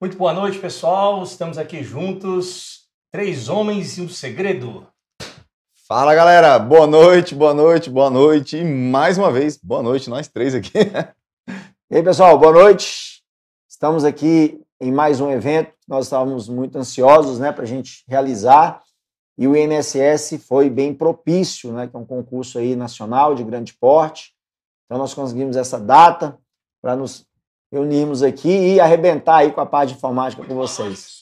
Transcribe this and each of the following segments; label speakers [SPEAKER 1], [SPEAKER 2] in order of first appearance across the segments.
[SPEAKER 1] Muito boa noite, pessoal. Estamos aqui juntos, três homens e um segredo.
[SPEAKER 2] Fala, galera. Boa noite, boa noite, boa noite. E mais uma vez, boa noite, nós três aqui. e aí, pessoal, boa noite.
[SPEAKER 3] Estamos aqui em mais um evento. Nós estávamos muito ansiosos né, para a gente realizar. E o INSS foi bem propício, né, que é um concurso aí nacional de grande porte. Então, nós conseguimos essa data para nos reunirmos aqui e arrebentar aí com a parte de informática com vocês.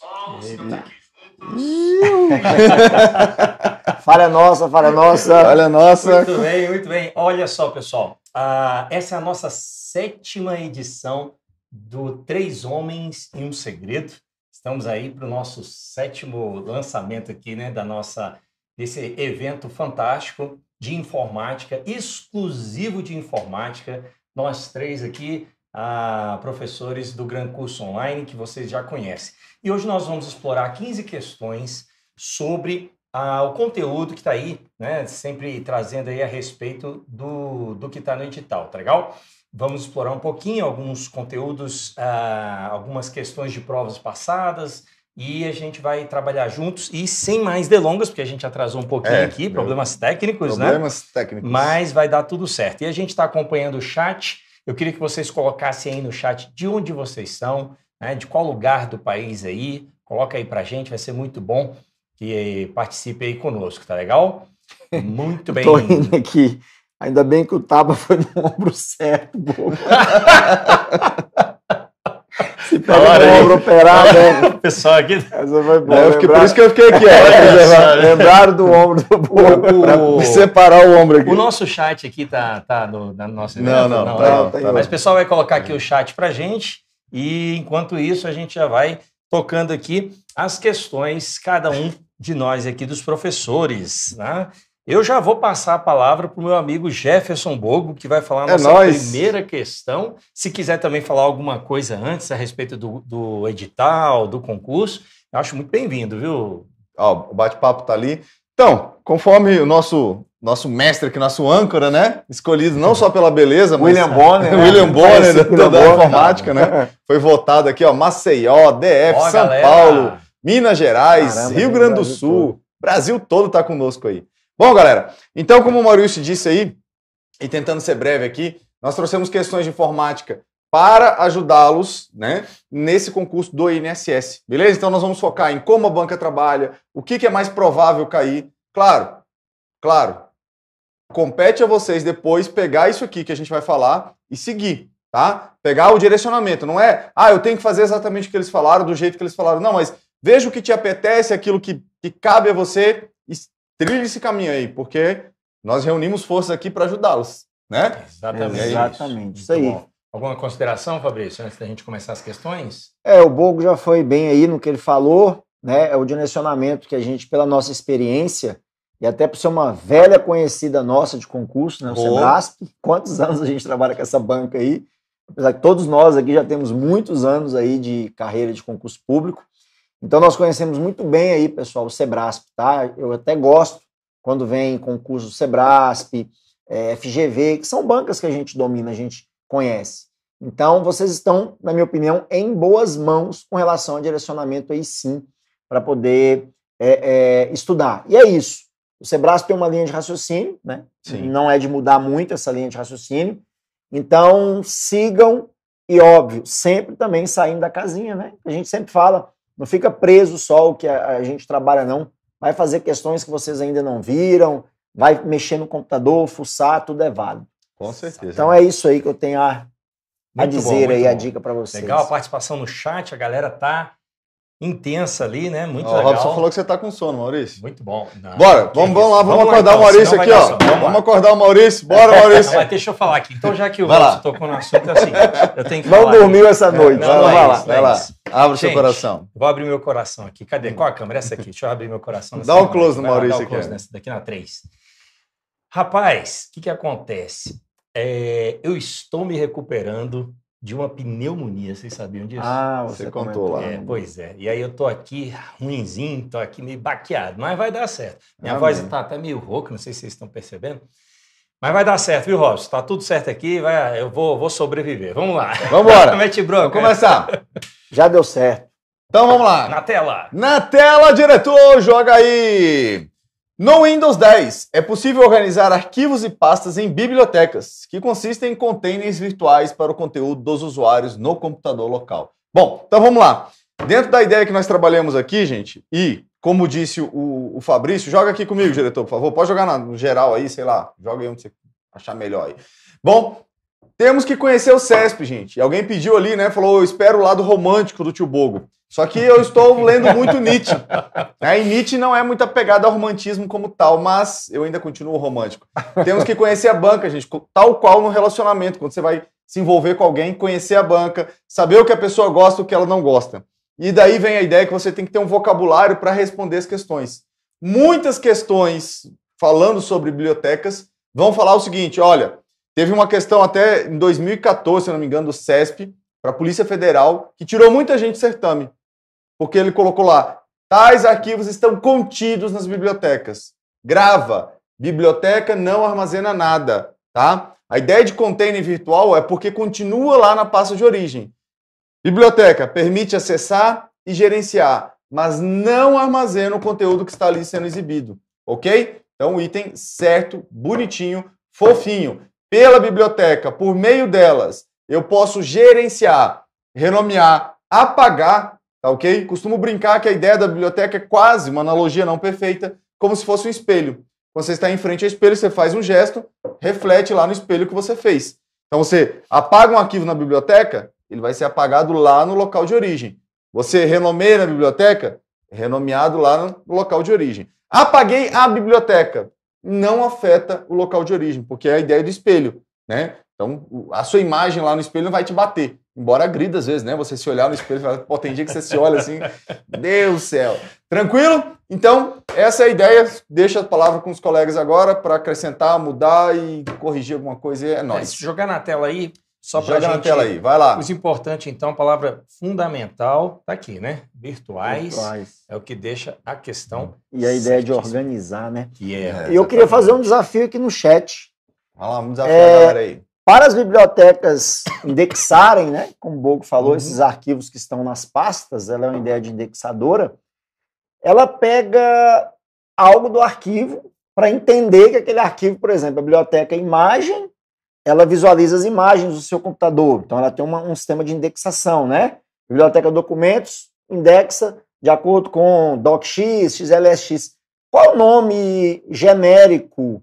[SPEAKER 1] falha nossa, falha nossa. Falha nossa. Muito bem, muito bem. Olha só, pessoal. Uh, essa é a nossa sétima edição do Três Homens e um Segredo. Estamos aí para o nosso sétimo lançamento aqui, né, da nossa desse evento fantástico de informática, exclusivo de informática. Nós três aqui a professores do Gran Curso Online, que vocês já conhecem. E hoje nós vamos explorar 15 questões sobre ah, o conteúdo que está aí, né? sempre trazendo aí a respeito do, do que está no edital, tá legal? Vamos explorar um pouquinho alguns conteúdos, ah, algumas questões de provas passadas, e a gente vai trabalhar juntos e sem mais delongas, porque a gente atrasou um pouquinho é, aqui, problemas técnicos, problemas né? Problemas
[SPEAKER 2] técnicos. Mas
[SPEAKER 1] vai dar tudo certo. E a gente está acompanhando o chat eu queria que vocês colocassem aí no chat de onde vocês são, né, de qual lugar do país aí. Coloca aí para gente, vai ser muito bom que eh, participe aí conosco, tá legal? Muito bem. Estou indo
[SPEAKER 3] aqui. Ainda bem que o Taba foi no ombro certo,
[SPEAKER 2] Se pega uma aí. obra É. Pessoal aqui. Essa foi boa. É, lembrar... Por isso que eu fiquei aqui.
[SPEAKER 1] É, lembrar do ombro do
[SPEAKER 2] povo. Separar o ombro aqui. O
[SPEAKER 1] nosso chat aqui tá, tá no, na nossa. Não, não, não, tá, não, né? tá, não. Mas o pessoal vai colocar aqui é. o chat pra gente. E enquanto isso, a gente já vai tocando aqui as questões, cada um de nós aqui, dos professores, né? Eu já vou passar a palavra para o meu amigo Jefferson Bogo, que vai falar a é nossa é primeira questão. Se quiser também falar alguma coisa antes a respeito do, do edital, do concurso, eu acho muito bem-vindo, viu? Ó,
[SPEAKER 2] o bate-papo está ali. Então, conforme o nosso nosso mestre aqui, nosso âncora, né? Escolhido não só pela beleza, mas... William Bonner. Né? William Bonner, né? da, da, da informática, né? Foi votado aqui, ó, Maceió, DF, ó, São galera. Paulo, Minas Gerais, Caramba, Rio Grande do Sul. Todo. Brasil todo está conosco aí. Bom, galera, então, como o Maurício disse aí, e tentando ser breve aqui, nós trouxemos questões de informática para ajudá-los né, nesse concurso do INSS. Beleza? Então, nós vamos focar em como a banca trabalha, o que, que é mais provável cair. Claro, claro, compete a vocês depois pegar isso aqui que a gente vai falar e seguir, tá? Pegar o direcionamento. Não é, ah, eu tenho que fazer exatamente o que eles falaram, do jeito que eles falaram. Não, mas veja o que te apetece, aquilo que, que cabe a você trilhe esse caminho aí, porque nós reunimos forças aqui para ajudá-los,
[SPEAKER 1] né? Exatamente. É Exatamente. Isso, aí. Alguma consideração, Fabrício, antes da gente começar as questões?
[SPEAKER 3] É, o Bogo já foi bem aí no que ele falou, né? É o direcionamento que a gente, pela nossa experiência, e até por ser uma velha conhecida nossa de concurso, né? O oh. Sebrasp, quantos anos a gente trabalha com essa banca aí? Apesar que todos nós aqui já temos muitos anos aí de carreira de concurso público. Então nós conhecemos muito bem aí, pessoal, o Sebrasp, tá? Eu até gosto quando vem concurso Sebrasp, é, FGV, que são bancas que a gente domina, a gente conhece. Então vocês estão, na minha opinião, em boas mãos com relação ao direcionamento aí sim, para poder é, é, estudar. E é isso. O Sebrasp tem uma linha de raciocínio, né? Sim. Não é de mudar muito essa linha de raciocínio. Então sigam e óbvio, sempre também saindo da casinha, né? A gente sempre fala, não fica preso só o que a, a gente trabalha, não. Vai fazer questões que vocês ainda não viram, vai mexer no computador, fuçar, tudo é válido.
[SPEAKER 2] Com certeza. Então
[SPEAKER 3] é isso aí que eu tenho a, a dizer bom, aí, bom. a dica para vocês. Legal a
[SPEAKER 1] participação no chat, a galera tá intensa ali, né? Muito ó, legal. O Robson falou que
[SPEAKER 2] você tá com sono,
[SPEAKER 1] Maurício. Muito bom. Não, bora, vamos, vamos lá, então, vamos, vamos acordar lá, então, o Maurício aqui, ó. Vamos, vamos acordar o Maurício, bora, Maurício. Não, mas deixa eu falar aqui. Então, já que o vai Robson tocou no assunto, é assim, eu tenho que falar. Não dormiu essa noite. Não, vai, é lá, vai é lá, Abre seu coração. Vou abrir meu coração aqui. Cadê? Qual a câmera? Essa aqui. Deixa eu abrir meu coração. Dá um close no Maurício aqui. Dá um close nessa daqui na 3. Rapaz, o que que acontece? É, eu estou me recuperando de uma pneumonia, vocês sabiam disso? Ah, você, você contou lá. É, né? pois é. E aí eu tô aqui ruinzinho, tô aqui meio baqueado, mas vai dar certo. Minha Amém. voz tá até meio rouca, não sei se vocês estão percebendo. Mas vai dar certo, viu, Robson? Tá tudo certo aqui, vai, eu vou, vou sobreviver. Vamos lá. Vamos embora. Mete bronca. Vamos começar.
[SPEAKER 2] Já deu certo.
[SPEAKER 1] Então vamos lá. Na tela.
[SPEAKER 2] Na tela, diretor, joga aí. No Windows 10, é possível organizar arquivos e pastas em bibliotecas, que consistem em containers virtuais para o conteúdo dos usuários no computador local. Bom, então vamos lá. Dentro da ideia que nós trabalhamos aqui, gente, e como disse o, o Fabrício, joga aqui comigo, diretor, por favor. Pode jogar no geral aí, sei lá. Joga aí onde você achar melhor aí. Bom, temos que conhecer o CESP, gente. Alguém pediu ali, né? Falou, eu espero o lado romântico do tio Bogo. Só que eu estou lendo muito Nietzsche. Né? E Nietzsche não é muito apegado ao romantismo como tal, mas eu ainda continuo romântico. Temos que conhecer a banca, gente, tal qual no relacionamento, quando você vai se envolver com alguém, conhecer a banca, saber o que a pessoa gosta e o que ela não gosta. E daí vem a ideia que você tem que ter um vocabulário para responder as questões. Muitas questões falando sobre bibliotecas vão falar o seguinte: olha, teve uma questão até em 2014, se não me engano, do CESP, para a Polícia Federal, que tirou muita gente do certame, porque ele colocou lá: tais arquivos estão contidos nas bibliotecas. Grava, biblioteca não armazena nada, tá? A ideia de container virtual é porque continua lá na pasta de origem. Biblioteca permite acessar e gerenciar, mas não armazena o conteúdo que está ali sendo exibido, ok? Então, item certo, bonitinho, fofinho. Pela biblioteca, por meio delas, eu posso gerenciar, renomear, apagar, tá ok? Costumo brincar que a ideia da biblioteca é quase uma analogia não perfeita, como se fosse um espelho. Quando você está em frente ao espelho, você faz um gesto, reflete lá no espelho que você fez. Então você apaga um arquivo na biblioteca, ele vai ser apagado lá no local de origem. Você renomeia na biblioteca, renomeado lá no local de origem. Apaguei a biblioteca, não afeta o local de origem, porque é a ideia do espelho, né? Então, a sua imagem lá no espelho não vai te bater. Embora grida às vezes, né? Você se olhar no espelho e falar, pô, tem dia que você se olha assim, Deus céu. Tranquilo? Então, essa é a ideia. Deixa a palavra com os colegas agora para acrescentar, mudar e corrigir alguma
[SPEAKER 1] coisa. É, é nóis. É, jogar na tela aí, só para Joga na tela aí, vai lá. Os importantes, então, a palavra fundamental está aqui, né? Virtuais, Virtuais. É o que deixa a questão. E a
[SPEAKER 3] ideia de organizar, né?
[SPEAKER 1] Yeah, é, é Eu queria
[SPEAKER 3] fazer um desafio aqui no chat. Vai lá, um desafio é... galera aí para as bibliotecas indexarem, né, como o Bogo falou, uhum. esses arquivos que estão nas pastas, ela é uma ideia de indexadora, ela pega algo do arquivo para entender que aquele arquivo, por exemplo, a biblioteca é imagem, ela visualiza as imagens do seu computador. Então ela tem uma, um sistema de indexação, né? Biblioteca documentos indexa de acordo com DocX, XLSX. Qual é o nome genérico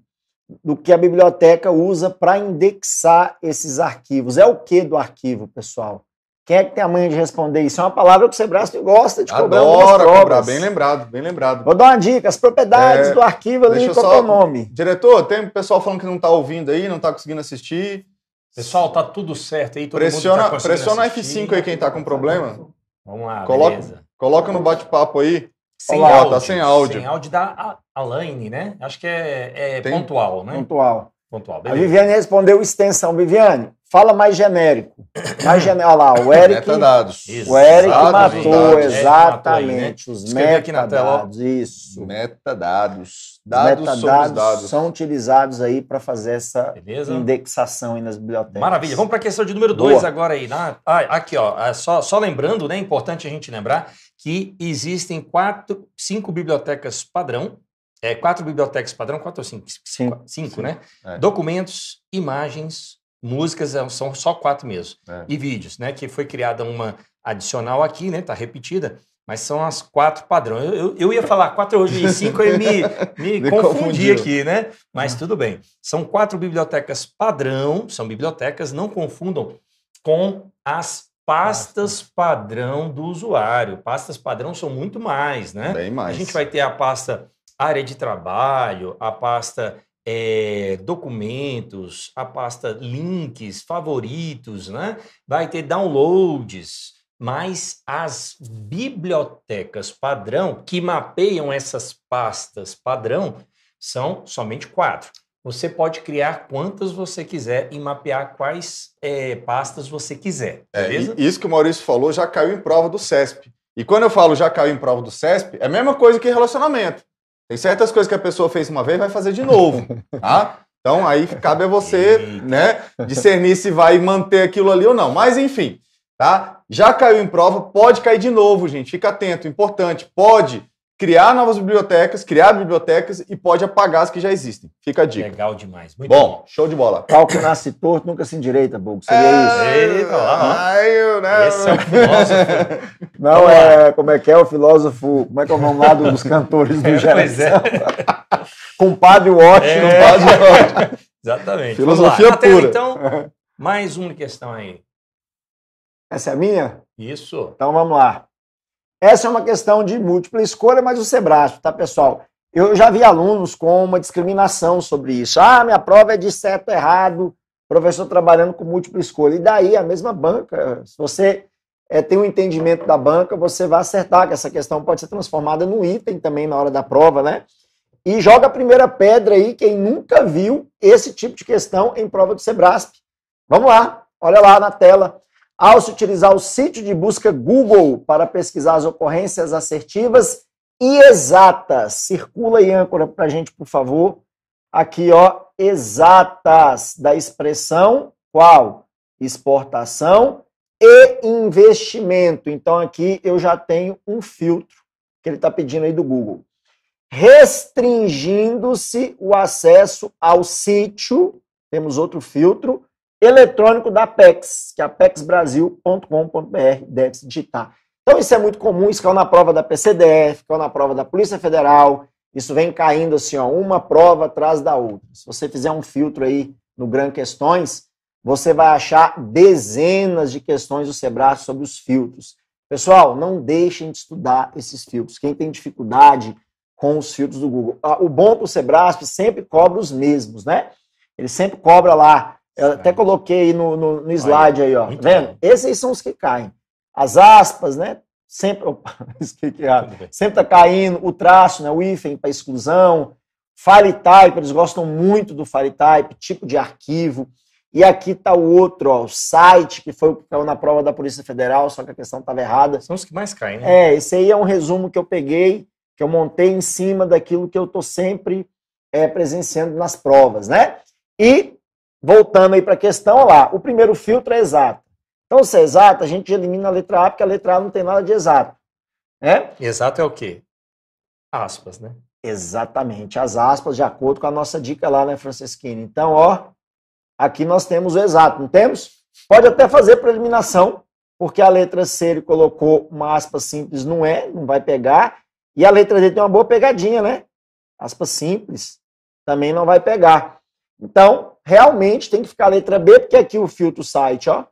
[SPEAKER 3] do que a biblioteca usa para indexar esses arquivos. É o que do arquivo, pessoal? Quem é que tem a manha de responder isso? É uma palavra que o Sebrae gosta de cobrar. Adora cobrar, bem
[SPEAKER 2] lembrado, bem lembrado. Vou dar
[SPEAKER 3] uma dica, as propriedades é, do arquivo ali, qual só, é o nome?
[SPEAKER 2] Diretor, tem pessoal falando que não está ouvindo aí, não está conseguindo
[SPEAKER 1] assistir. Pessoal, tá tudo certo aí, todo pressiona, mundo tá Pressiona o F5
[SPEAKER 2] aí quem está com problema.
[SPEAKER 1] Vamos lá, Coloca, beleza.
[SPEAKER 2] Coloca no bate-papo aí. Sem Olá, tá áudio. tá sem áudio. Sem áudio
[SPEAKER 1] da Alaine, né? Acho que é, é pontual, né? Pontual. Pontual, beleza. A Viviane
[SPEAKER 3] respondeu extensão. Viviane, fala mais genérico. Mais genérico. Olha lá, o Eric. Metadados. O Eric exatamente. matou, exatamente. Os metadados.
[SPEAKER 2] Tela, isso.
[SPEAKER 1] Metadados. Dados metadados dados.
[SPEAKER 3] são utilizados aí para fazer essa Beleza? indexação aí nas bibliotecas. Maravilha. Vamos para a
[SPEAKER 1] questão de número 2 agora aí. Né? Ah, aqui, ó. É só, só lembrando, né? É importante a gente lembrar que existem quatro, cinco bibliotecas padrão é, quatro bibliotecas padrão, quatro ou cinco? Cinco, cinco, cinco né? É. Documentos, imagens, músicas é são só quatro mesmo. É. E vídeos, né? Que foi criada uma adicional aqui, né? Tá repetida. Mas são as quatro padrões. Eu, eu, ia falar quatro hoje e cinco, eu me, me, me confundi confundiu. aqui, né? Mas ah. tudo bem. São quatro bibliotecas padrão, são bibliotecas, não confundam com as pastas padrão do usuário. Pastas padrão são muito mais, né? Bem mais. A gente vai ter a pasta área de trabalho, a pasta é, documentos, a pasta links, favoritos, né? vai ter downloads, mas as bibliotecas padrão que mapeiam essas pastas padrão são somente quatro. Você pode criar quantas você quiser e mapear quais é, pastas você quiser. É, beleza? É,
[SPEAKER 2] isso que o Maurício falou já caiu em prova do CESP. E quando eu falo já caiu em prova do CESP, é a mesma coisa que relacionamento. Tem certas coisas que a pessoa fez uma vez, vai fazer de novo, tá? Então aí cabe a você, né, discernir se vai manter aquilo ali ou não. Mas enfim, tá? Já caiu em prova, pode cair de novo, gente. Fica atento, importante. Pode criar novas bibliotecas, criar bibliotecas e pode apagar as que já existem. Fica a dica. Legal
[SPEAKER 1] demais. Muito bom,
[SPEAKER 2] bom. show de bola. Pau que nasce torto nunca se endireita, Bugo. Seria é... isso. Eita, lá, né? Esse é o filósofo. Não, é.
[SPEAKER 3] Como é que é o filósofo? Como é que é o nome lá dos cantores do é, é. Com
[SPEAKER 1] É. Compadre Watch. Compadre Watch. Exatamente. Filosofia Natela, pura. então, mais uma questão aí.
[SPEAKER 3] Essa é a minha? Isso. Então vamos lá. Essa é uma questão de múltipla escolha, mas o Sebrae, tá, pessoal? Eu já vi alunos com uma discriminação sobre isso. Ah, minha prova é de certo errado, professor trabalhando com múltipla escolha. E daí, a mesma banca, se você é, tem um entendimento da banca, você vai acertar, que essa questão pode ser transformada num item também na hora da prova, né? E joga a primeira pedra aí, quem nunca viu esse tipo de questão em prova do Sebrasp. Vamos lá, olha lá na tela ao se utilizar o sítio de busca Google para pesquisar as ocorrências assertivas e exatas. Circula e âncora para a gente, por favor. Aqui, ó, exatas da expressão qual? Exportação e investimento. Então, aqui eu já tenho um filtro que ele está pedindo aí do Google. Restringindo-se o acesso ao sítio, temos outro filtro, eletrônico da PEX, que é apexbrasil.com.br, deve se digitar. Então isso é muito comum, isso caiu na prova da PCDF, caiu na prova da Polícia Federal, isso vem caindo assim, ó, uma prova atrás da outra. Se você fizer um filtro aí no Gran Questões, você vai achar dezenas de questões do Sebrae sobre os filtros. Pessoal, não deixem de estudar esses filtros. Quem tem dificuldade com os filtros do Google. Ah, o bom é que o sempre cobra os mesmos, né? Ele sempre cobra lá eu até coloquei aí no, no, no slide aí, aí ó. Tá vendo? Bom. Esses aí são os que caem. As aspas, né? Sempre, opa, sempre tá caindo. O traço, né? O hífen para exclusão. File type, eles gostam muito do file type, tipo de arquivo. E aqui tá o outro, ó, o site, que foi o que caiu na prova da Polícia Federal, só que a questão estava errada. São os que mais caem, né? É, esse aí é um resumo que eu peguei, que eu montei em cima daquilo que eu tô sempre é, presenciando nas provas, né? E voltando aí para a questão, olha lá, o primeiro filtro é exato. Então, se é exato, a gente elimina a letra A, porque a letra A não tem nada de exato.
[SPEAKER 1] Né? Exato é o quê? Aspas, né?
[SPEAKER 3] Exatamente, as aspas, de acordo com a nossa dica lá, né, Francisquini? Então, ó, aqui nós temos o exato, não temos? Pode até fazer para eliminação, porque a letra C ele colocou uma aspa simples, não é, não vai pegar. E a letra D tem uma boa pegadinha, né? Aspa simples, também não vai pegar. Então, realmente tem que ficar a letra B, porque aqui o filtro site, ó.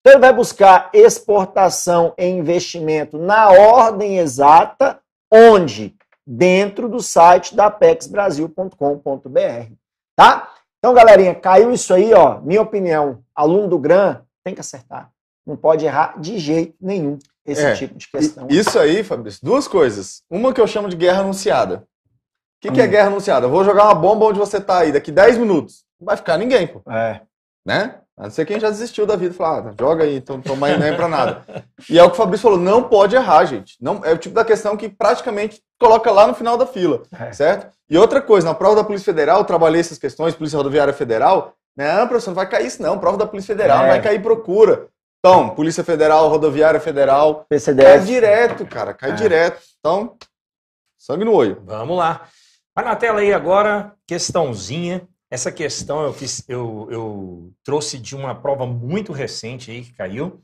[SPEAKER 3] Então ele vai buscar exportação e investimento na ordem exata, onde? Dentro do site da apexbrasil.com.br, tá? Então, galerinha, caiu isso aí, ó. Minha opinião, aluno do GRAM tem que acertar. Não pode errar de jeito nenhum
[SPEAKER 2] esse é, tipo de questão. Isso aí, Fabrício, duas coisas. Uma que eu chamo de guerra anunciada. O que, que, é hum. guerra anunciada? Eu vou jogar uma bomba onde você tá aí, daqui 10 minutos não vai ficar ninguém, pô. É. Né? A não ser quem já desistiu da vida, falar, ah, joga aí, então toma aí, não é pra nada. e é o que o Fabrício falou, não pode errar, gente. Não, é o tipo da questão que praticamente coloca lá no final da fila, é. certo? E outra coisa, na prova da Polícia Federal, eu trabalhei essas questões, Polícia Rodoviária Federal, não, né? ah, professor, não vai cair isso não, prova da Polícia Federal, é. não vai cair procura. Então, Polícia Federal, Rodoviária Federal, PCDF. cai
[SPEAKER 1] direto, cara,
[SPEAKER 2] cai é. direto.
[SPEAKER 1] Então, sangue no olho. Vamos lá. Vai na tela aí agora, questãozinha essa questão eu, fiz, eu, eu trouxe de uma prova muito recente aí que caiu,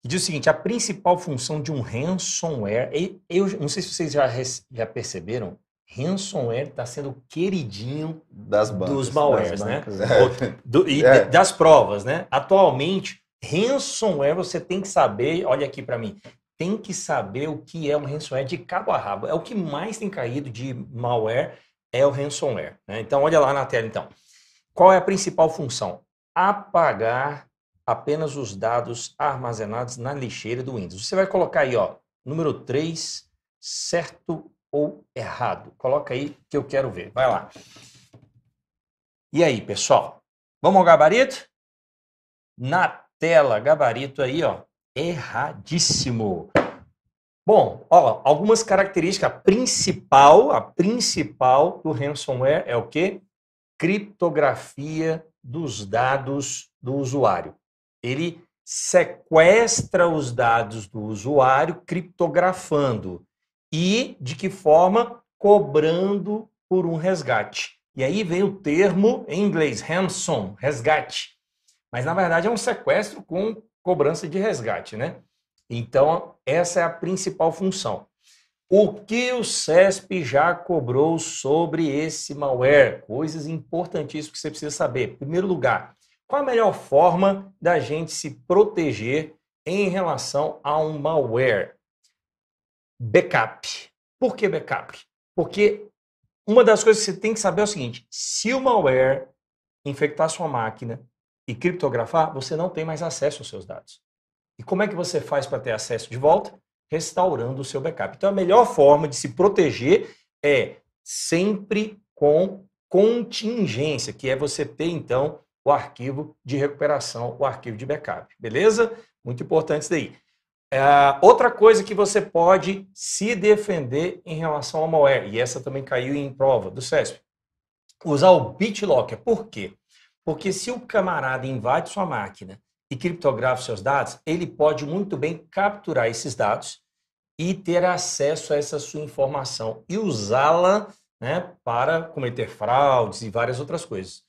[SPEAKER 1] que diz o seguinte: a principal função de um ransomware, eu não sei se vocês já, já perceberam, ransomware está sendo queridinho das bancas, dos né? malwares, das né? bancas, né? É. Do, e é. das provas, né? Atualmente, ransomware você tem que saber, olha aqui para mim, tem que saber o que é um ransomware de cabo a rabo. É o que mais tem caído de malware é o ransomware. Né? Então, olha lá na tela, então. Qual é a principal função? Apagar apenas os dados armazenados na lixeira do Windows. Você vai colocar aí, ó, número 3, certo ou errado. Coloca aí que eu quero ver. Vai lá. E aí, pessoal? Vamos ao gabarito? Na tela, gabarito aí, ó, erradíssimo. Bom, ó, algumas características. A principal, a principal do ransomware é o quê? Criptografia dos dados do usuário. Ele sequestra os dados do usuário criptografando e de que forma cobrando por um resgate. E aí vem o termo em inglês ransom, resgate. Mas na verdade é um sequestro com cobrança de resgate, né? Então, essa é a principal função. O que o CESP já cobrou sobre esse malware? Coisas importantíssimas que você precisa saber. Em primeiro lugar, qual a melhor forma da gente se proteger em relação a um malware? Backup. Por que backup? Porque uma das coisas que você tem que saber é o seguinte: se o malware infectar sua máquina e criptografar, você não tem mais acesso aos seus dados. E como é que você faz para ter acesso de volta? Restaurando o seu backup. Então, a melhor forma de se proteger é sempre com contingência, que é você ter, então, o arquivo de recuperação, o arquivo de backup. Beleza? Muito importante isso daí. É, outra coisa que você pode se defender em relação ao malware, e essa também caiu em prova do CESP, usar o BitLocker. Por quê? Porque se o camarada invade sua máquina e criptografa seus dados, ele pode muito bem capturar esses dados e ter acesso a essa sua informação e usá-la né, para cometer fraudes e várias outras coisas.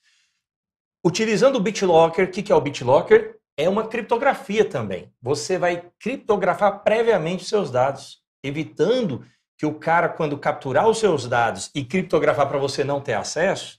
[SPEAKER 1] Utilizando o BitLocker, o que, que é o BitLocker? É uma criptografia também. Você vai criptografar previamente seus dados, evitando que o cara, quando capturar os seus dados e criptografar para você não ter acesso,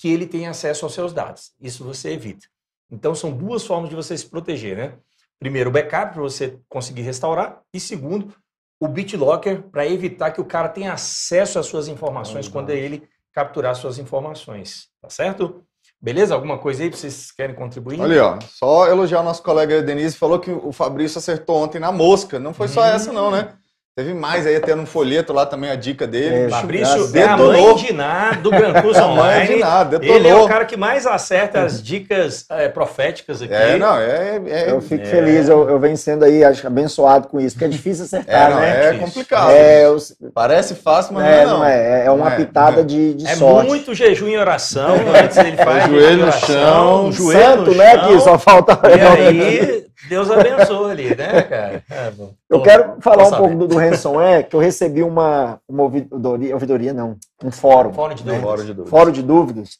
[SPEAKER 1] que ele tenha acesso aos seus dados. Isso você evita. Então, são duas formas de você se proteger, né? Primeiro, o backup, para você conseguir restaurar. E segundo, o BitLocker, para evitar que o cara tenha acesso às suas informações quando é ele capturar suas informações. Tá certo? Beleza? Alguma coisa aí que vocês querem contribuir? Olha, ó,
[SPEAKER 2] só elogiar o nosso colega Denise, falou que o Fabrício acertou ontem na mosca. Não foi só hum. essa, não, né? Teve mais aí, até no folheto lá também a dica dele. É, Fabrício é a mãe de
[SPEAKER 1] nada do Gran Online. mãe de nada, Ele é o cara que mais acerta as dicas é, proféticas aqui. É, não, é...
[SPEAKER 2] é eu fico é.
[SPEAKER 3] feliz, eu, eu venho sendo aí acho, abençoado com isso, porque é difícil acertar, é, não, né? É complicado. É, eu...
[SPEAKER 2] Parece fácil, mas não, é não é. É
[SPEAKER 3] uma pitada de, de sorte. É
[SPEAKER 1] muito jejum em oração, antes ele faz... joelho no chão. Joelho santo, no né, chão. né, que só falta... E aí Deus abençoe ali, né, cara? É, bom, eu quero falar um pouco do, do
[SPEAKER 3] é que eu recebi uma, uma ouvidoria, ouvidoria não, um fórum. Fórum de, né? fórum de dúvidas. Fórum de dúvidas.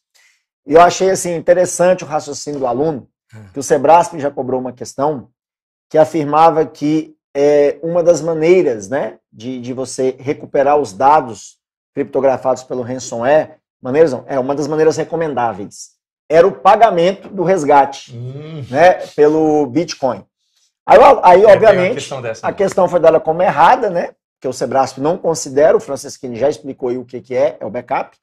[SPEAKER 3] E eu achei assim interessante o raciocínio do aluno, ah. que o Sebrasp já cobrou uma questão que afirmava que é, uma das maneiras, né, de, de você recuperar os dados criptografados pelo ransomware, é, maneiras não, é uma das maneiras recomendáveis era o pagamento do resgate
[SPEAKER 1] hum. né,
[SPEAKER 3] pelo Bitcoin.
[SPEAKER 1] Aí, aí é, obviamente, questão dessa,
[SPEAKER 3] a né? questão foi dada como errada, né? Que o Sebrasp não considera, o Francisquini já explicou aí o que, que é, é o backup.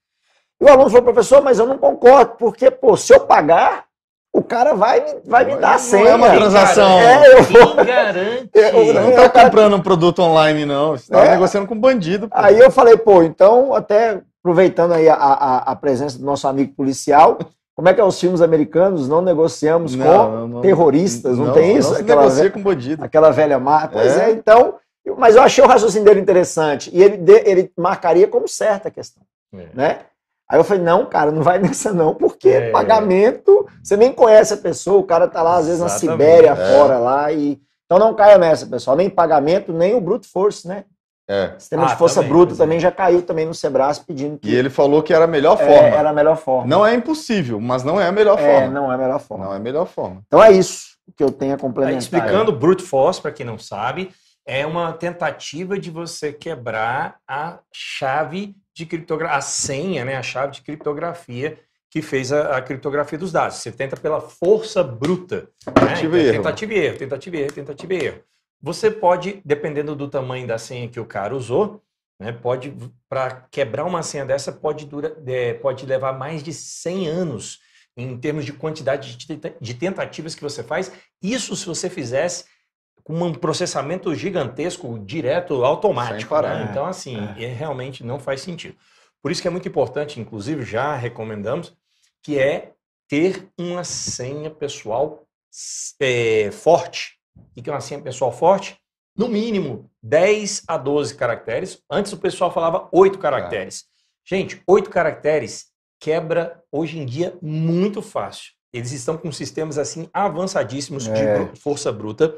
[SPEAKER 3] E o aluno falou, professor, mas eu não concordo, porque, pô, se eu pagar, o cara vai, vai me dar sem. Não é uma transação. é, eu
[SPEAKER 1] vou... garante. Eu, é, não
[SPEAKER 3] está
[SPEAKER 2] tá comprando um produto online, não. Você está é. negociando com um bandido. Pô. Aí eu falei, pô, então, até
[SPEAKER 3] aproveitando aí a, a, a presença do nosso amigo policial, como é que é os filmes americanos? Não negociamos não, com não, terroristas, não, não, tem isso? Não se aquela, negocia ve... com bandido. Aquela velha marca. Pois é, é então. mas eu achei o raciocínio dele interessante. E ele, de, ele marcaria como certa a questão. É. Né? Aí eu falei, não, cara, não vai nessa não, porque é. pagamento, você nem conhece a pessoa, o cara tá lá, às vezes, Exatamente. na Sibéria, fora é. lá. e Então não caia nessa, pessoal. Nem pagamento, nem o brute force, né?
[SPEAKER 2] É. Sistema ah, de Força também, Bruta é.
[SPEAKER 3] também já caiu também no Sebrae pedindo
[SPEAKER 2] que... E ele falou que era a melhor é, forma. É, era a
[SPEAKER 3] melhor forma. Não
[SPEAKER 2] é impossível, mas não é a melhor é, forma.
[SPEAKER 3] não é a melhor forma. Não é a melhor forma.
[SPEAKER 2] Então é isso que eu tenho a complementar.
[SPEAKER 3] Aí, tá, explicando
[SPEAKER 1] brute force, para quem não sabe, é uma tentativa de você quebrar a chave de criptografia, a senha, né, a chave de criptografia que fez a, a, criptografia dos dados. Você tenta pela força bruta. Né? Tentativa né? e então, erro. Tentativa e erro, tentativa e erro, tentativa e erro. Você pode, dependendo do tamanho da senha que o cara usou, né, pode para quebrar uma senha dessa pode, dura, é, pode levar mais de 100 anos em termos de quantidade de, tentativas que você faz. Isso se você fizesse com um processamento gigantesco, direto, automático. Né? É, então, assim, é. é. realmente não faz sentido. Por isso que é muito importante, inclusive já recomendamos, que é ter uma senha pessoal é, forte, e que é uma senha pessoal forte, no mínimo 10 a 12 caracteres. Antes o pessoal falava 8 caracteres. É. Gente, 8 caracteres quebra hoje em dia muito fácil. Eles estão com sistemas assim avançadíssimos é. de força bruta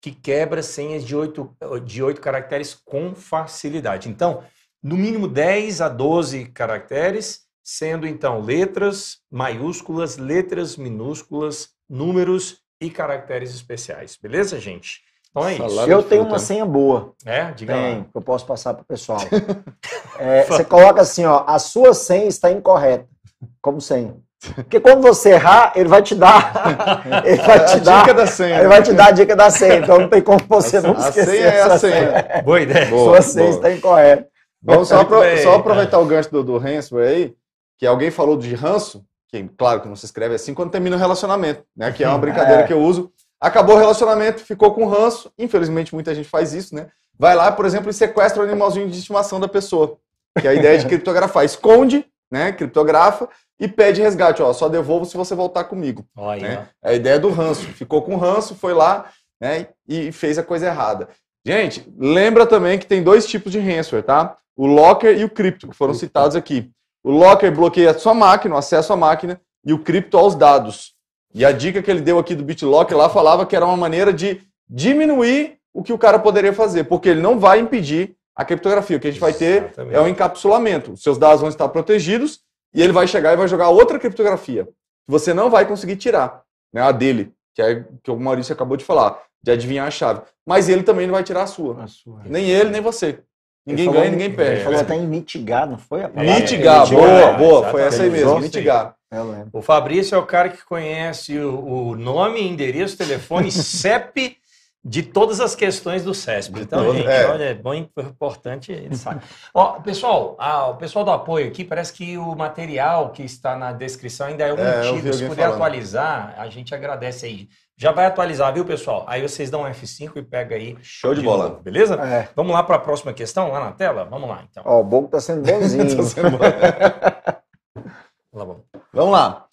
[SPEAKER 1] que quebra senhas de 8, de 8 caracteres com facilidade. Então, no mínimo 10 a 12 caracteres, sendo então letras maiúsculas, letras minúsculas, números e caracteres especiais. Beleza, gente? Então é isso. Salada eu tenho fruta. uma né? senha
[SPEAKER 3] boa. É? Diga Tem, que eu posso passar para o pessoal. é, você coloca assim, ó, a sua senha está incorreta, como senha. Porque quando você errar, ele vai te dar.
[SPEAKER 1] Ele vai te a dar. Dica da senha. Ele vai te né? dar a dica da senha. Então não
[SPEAKER 3] tem como você a, não esquecer. A senha é a senha. senha. Boa ideia. Boa, sua senha está incorreta. Vamos só, apro só aproveitar
[SPEAKER 2] o gancho do, do Hansel aí, que alguém falou de ranço que claro que não se escreve assim, quando termina o relacionamento, né? Que é uma brincadeira é. que eu uso. Acabou o relacionamento, ficou com ranço, infelizmente muita gente faz isso, né? Vai lá, por exemplo, e sequestra o animalzinho de estimação da pessoa. Que é a ideia é de criptografar. Esconde, né? Criptografa e pede resgate. Ó, só devolvo se você voltar comigo. Olha. Né? É a ideia do ranço. Ficou com ranço, foi lá né? e fez a coisa errada. Gente, lembra também que tem dois tipos de ransomware, tá? O locker e o cripto, que foram citados aqui. O locker bloqueia a sua máquina, o acesso à máquina, e o cripto aos dados. E a dica que ele deu aqui do BitLocker lá falava que era uma maneira de diminuir o que o cara poderia fazer, porque ele não vai impedir a criptografia. O que a gente Exatamente. vai ter é o um encapsulamento. seus dados vão estar protegidos e ele vai chegar e vai jogar outra criptografia que você não vai conseguir tirar, né, a dele, que é que o Maurício acabou de falar, de adivinhar a chave. Mas ele também não vai tirar a sua. A sua. Nem ele, nem você.
[SPEAKER 1] Ninguém ganha, ninguém perde. Falou até
[SPEAKER 2] em mitigar, não foi? A palavra? Mitigar, é, boa, é, boa. Foi essa aí mesmo, mitigar.
[SPEAKER 1] É, o Fabrício é o cara que conhece o, o nome, endereço, telefone, CEP de todas as questões do SESP. Então, gente, é. olha, é bom, importante sabe. Ó, pessoal, a, o pessoal do apoio aqui, parece que o material que está na descrição ainda é omitido. É, Se puder falando. atualizar, a gente agradece aí. Já vai atualizar, viu, pessoal? Aí vocês dão um F5 e pega aí. Show de, de bola. Novo, beleza? É. Vamos lá para a próxima questão, lá na tela? Vamos lá,
[SPEAKER 3] então. Ó, o Bogo tá sendo bonzinho. tá sendo
[SPEAKER 1] bom. Vamos lá. Vamos lá.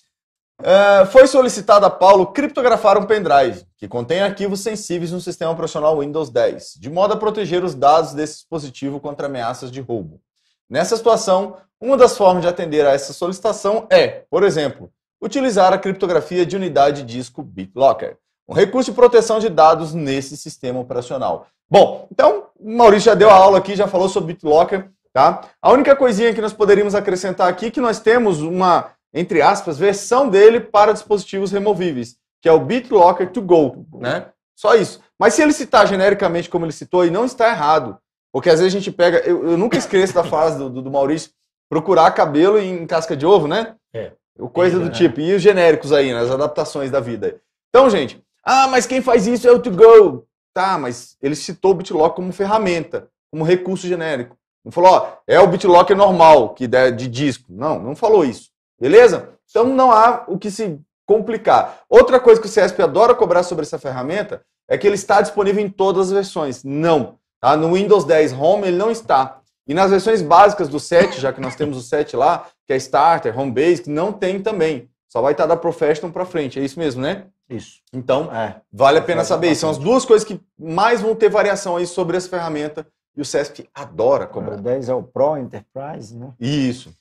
[SPEAKER 1] Uh, foi solicitado
[SPEAKER 2] a Paulo criptografar um pendrive que contém arquivos sensíveis no sistema operacional Windows 10, de modo a proteger os dados desse dispositivo contra ameaças de roubo. Nessa situação, uma das formas de atender a essa solicitação é, por exemplo, utilizar a criptografia de unidade disco BitLocker, um recurso de proteção de dados nesse sistema operacional. Bom, então, o Maurício já deu a aula aqui, já falou sobre BitLocker, tá? A única coisinha que nós poderíamos acrescentar aqui é que nós temos uma, entre aspas, versão dele para dispositivos removíveis, que é o BitLocker to go, né? Só isso. Mas se ele citar genericamente como ele citou, e não está errado, porque às vezes a gente pega. Eu, eu nunca esqueço da frase do, do, do Maurício: procurar cabelo em casca de ovo, né? É o coisa do é. tipo. E os genéricos aí, nas né? as adaptações da vida. Então, gente, ah, mas quem faz isso é o to go. Tá, mas ele citou o BitLocker como ferramenta, como recurso genérico. Não falou, ó, é o BitLocker normal, que é de disco. Não, não falou isso. Beleza? Então não há o que se complicar. Outra coisa que o CESP adora cobrar sobre essa ferramenta é que ele está disponível em todas as versões. Não. Tá? No Windows 10 Home ele não está. E nas versões básicas do 7, já que nós temos o 7 lá, que é starter, home base, que não tem também. Só vai estar tá da professional para frente, é isso mesmo, né? Isso. Então, é, vale a pena saber isso. São as duas coisas que mais vão ter variação aí sobre essa ferramenta e o CESP adora cobrar. O 10 é o Pro Enterprise, né? Isso.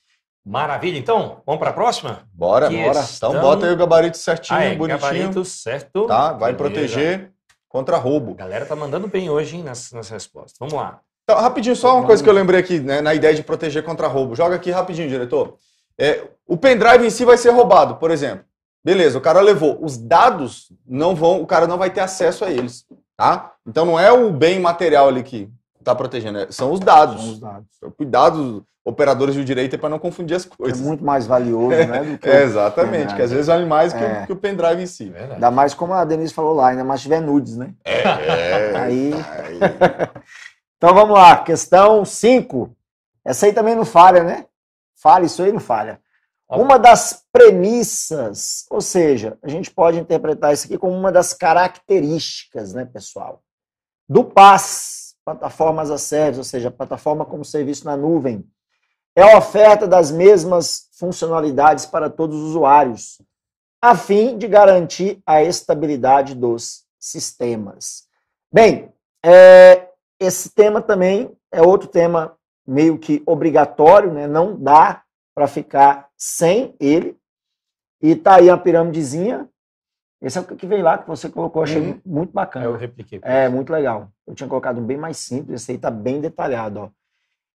[SPEAKER 1] Maravilha, então, vamos para a próxima? Bora, que bora. Estão... Então bota aí o gabarito certinho, ah, é, bonitinho. Gabarito certo. Tá, vai Beleza. proteger contra roubo. A galera tá mandando bem hoje hein, nas, nas respostas. Vamos lá.
[SPEAKER 2] Então, rapidinho, só uma coisa que eu lembrei aqui, né, na ideia de proteger contra roubo. Joga aqui rapidinho, diretor. É, o pendrive em si vai ser roubado, por exemplo. Beleza, o cara levou. Os dados não vão, o cara não vai ter acesso a eles, tá? Então não é o bem material ali que está protegendo, é, são os dados. São os dados. Cuidado, operadores do direito, é para não confundir as coisas. É muito mais valioso, é, né? Do que é, exatamente, o... que às vezes vale mais que, o, é. que o pendrive em si. Verdade. Ainda
[SPEAKER 3] mais como a Denise falou lá, ainda mais tiver nudes, né? É,
[SPEAKER 2] é.
[SPEAKER 3] Aí. aí... Então vamos lá, questão 5. Essa aí também não falha, né? Falha, isso aí não falha. Uma das premissas, ou seja, a gente pode interpretar isso aqui como uma das características, né, pessoal, do PAS, plataformas a serviço, ou seja, plataforma como serviço na nuvem, é a oferta das mesmas funcionalidades para todos os usuários, a fim de garantir a estabilidade dos sistemas. Bem, é, esse tema também é outro tema meio que obrigatório, né? não dá para ficar sem ele. E tá aí a piramidezinha. Esse é o que veio lá que você colocou, achei uhum. muito bacana. Eu repliquei. É, muito legal. Eu tinha colocado um bem mais simples, esse aí tá bem detalhado. Ó.